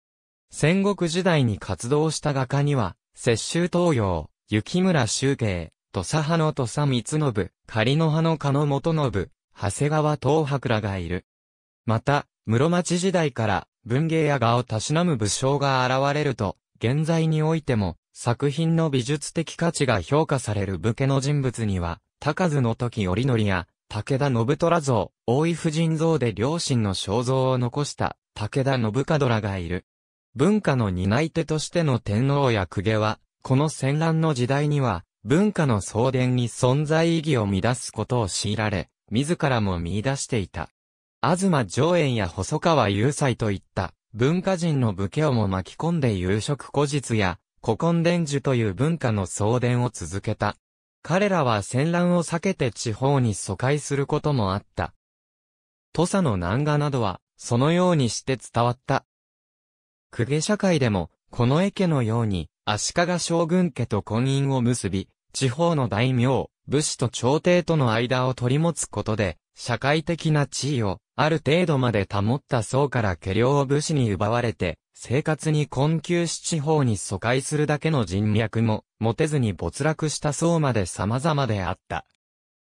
戦国時代に活動した画家には、雪舟東洋、雪村周慶、土佐派の土佐光信、仮の派の加野元信、長谷川東博らがいる。また、室町時代から文芸や画をたしなむ武将が現れると、現在においても、作品の美術的価値が評価される武家の人物には、高津の時折則や、武田信虎像、大井夫人像で両親の肖像を残した武田信門がいる。文化の担い手としての天皇や公家は、この戦乱の時代には、文化の送電に存在意義を乱すことを強いられ、自らも見出していた。東上園や細川雄斎といった、文化人の武家をも巻き込んで夕食古日や、古今伝授という文化の送伝を続けた。彼らは戦乱を避けて地方に疎開することもあった。土佐の南画などは、そのようにして伝わった。公家社会でも、この家のように、足利将軍家と婚姻を結び、地方の大名、武士と朝廷との間を取り持つことで、社会的な地位を、ある程度まで保った層から家領を武士に奪われて、生活に困窮し地方に疎開するだけの人脈も持てずに没落した層まで様々であった。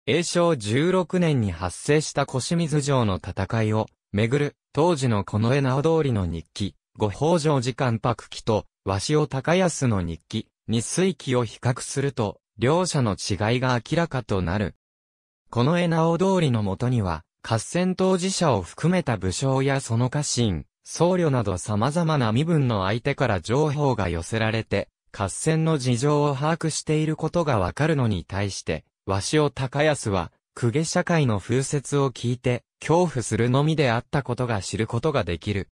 永正16年に発生した小清水城の戦いを、めぐる、当時の近衛直通りの日記、五宝城時間白記と、鷲尾高安の日記、日水記を比較すると、両者の違いが明らかとなる。近衛直通りのもとには、合戦当事者を含めた武将やその家臣、僧侶など様々な身分の相手から情報が寄せられて、合戦の事情を把握していることがわかるのに対して、鷲尾高安は、公家社会の風説を聞いて、恐怖するのみであったことが知ることができる。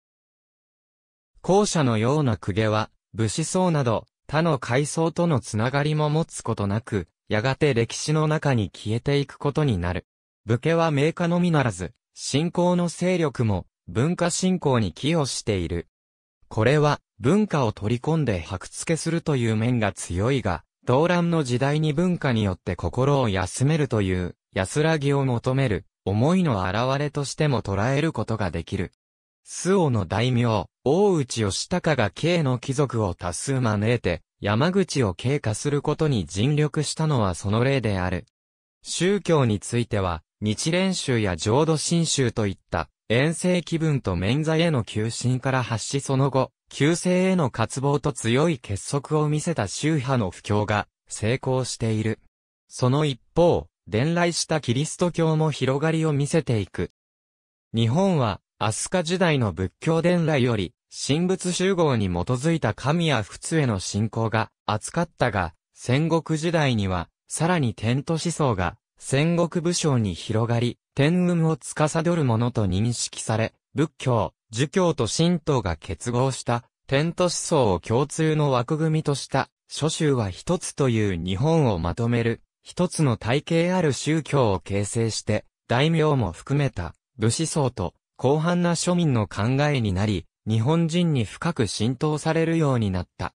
後者のような公家は、武士層など、他の階層とのつながりも持つことなく、やがて歴史の中に消えていくことになる。武家は名家のみならず、信仰の勢力も、文化振興に寄与している。これは文化を取り込んで白付けするという面が強いが、動乱の時代に文化によって心を休めるという安らぎを求める思いの表れとしても捉えることができる。周王の大名、大内義隆が慶の貴族を多数招いて、山口を経過することに尽力したのはその例である。宗教については、日蓮宗や浄土真宗といった遠征気分と免罪への求心から発しその後、旧姓への渇望と強い結束を見せた宗派の布教が成功している。その一方、伝来したキリスト教も広がりを見せていく。日本は、アスカ時代の仏教伝来より、神仏集合に基づいた神や仏への信仰が厚かったが、戦国時代には、さらに天都思想が戦国武将に広がり、天運を司るものと認識され、仏教、儒教と神道が結合した天と思想を共通の枠組みとした諸宗は一つという日本をまとめる一つの体系ある宗教を形成して、大名も含めた武士層と広範な庶民の考えになり、日本人に深く浸透されるようになった。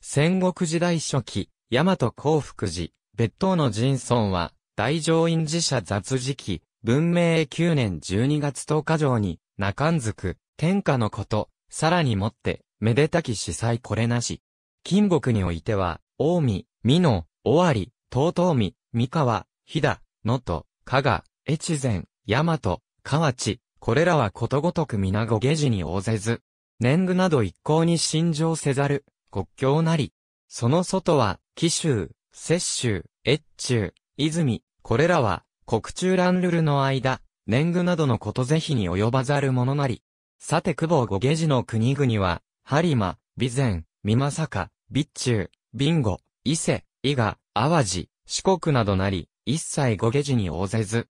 戦国時代初期、大和幸福寺、別当の人ンは、大乗院寺社雑事記、文明9年12月10日上に、中んずく、天下のこと、さらにもって、めでたき司祭これなし。金木においては、大見、美濃、尾張、東東三河、飛騨、能登、加賀、越前、大和、河内、これらはことごとく皆御下寺に応ぜず、年貢など一向に信条せざる、国境なり。その外は、紀州、雪州、越中、泉、これらは、国中乱ルルの間、年貢などのこと是非に及ばざるものなり。さて久保五下寺の国々は、播磨、備前、美馬坂、備中、備後、伊勢、伊賀、淡路、四国などなり、一切五下寺に応ぜず。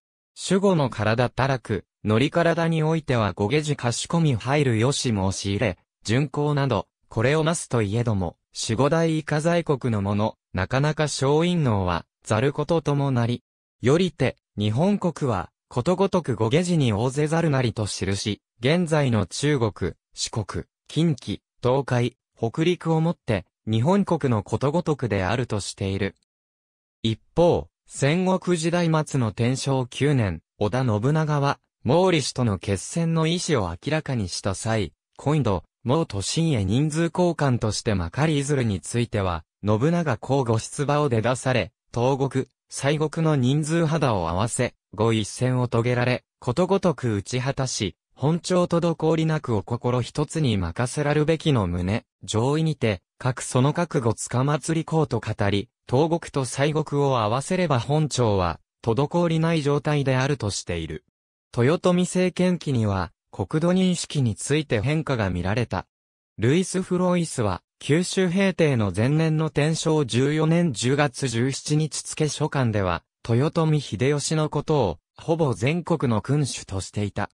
守護の体たらく、乗り体においては五下寺かしこみ入るよし申し入れ、巡行など、これをなすといえども、守護大以下在国のもの、なかなか小陰能は、ざることともなり。よりて、日本国は、ことごとくご下地に大勢ざるなりと記し、現在の中国、四国、近畿、東海、北陸をもって、日本国のことごとくであるとしている。一方、戦国時代末の天正9年、織田信長は、毛利氏との決戦の意思を明らかにした際、今度、毛都心へ人数交換としてまかりいずるについては、信長公後出馬を出だされ、東国、西国の人数肌を合わせ、ご一戦を遂げられ、ことごとく打ち果たし、本庁滞りなくお心一つに任せらるべきの旨、上位にて、各その覚悟つかまつりこうと語り、東国と西国を合わせれば本庁は、滞りない状態であるとしている。豊臣政権期には、国土認識について変化が見られた。ルイス・フロイスは、九州平定の前年の天正14年10月17日付書簡では、豊臣秀吉のことを、ほぼ全国の君主としていた。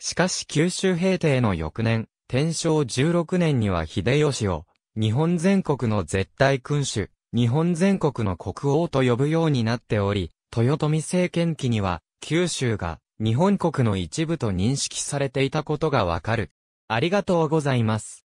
しかし九州平定の翌年、天正16年には秀吉を、日本全国の絶対君主、日本全国の国王と呼ぶようになっており、豊臣政権期には、九州が、日本国の一部と認識されていたことがわかる。ありがとうございます。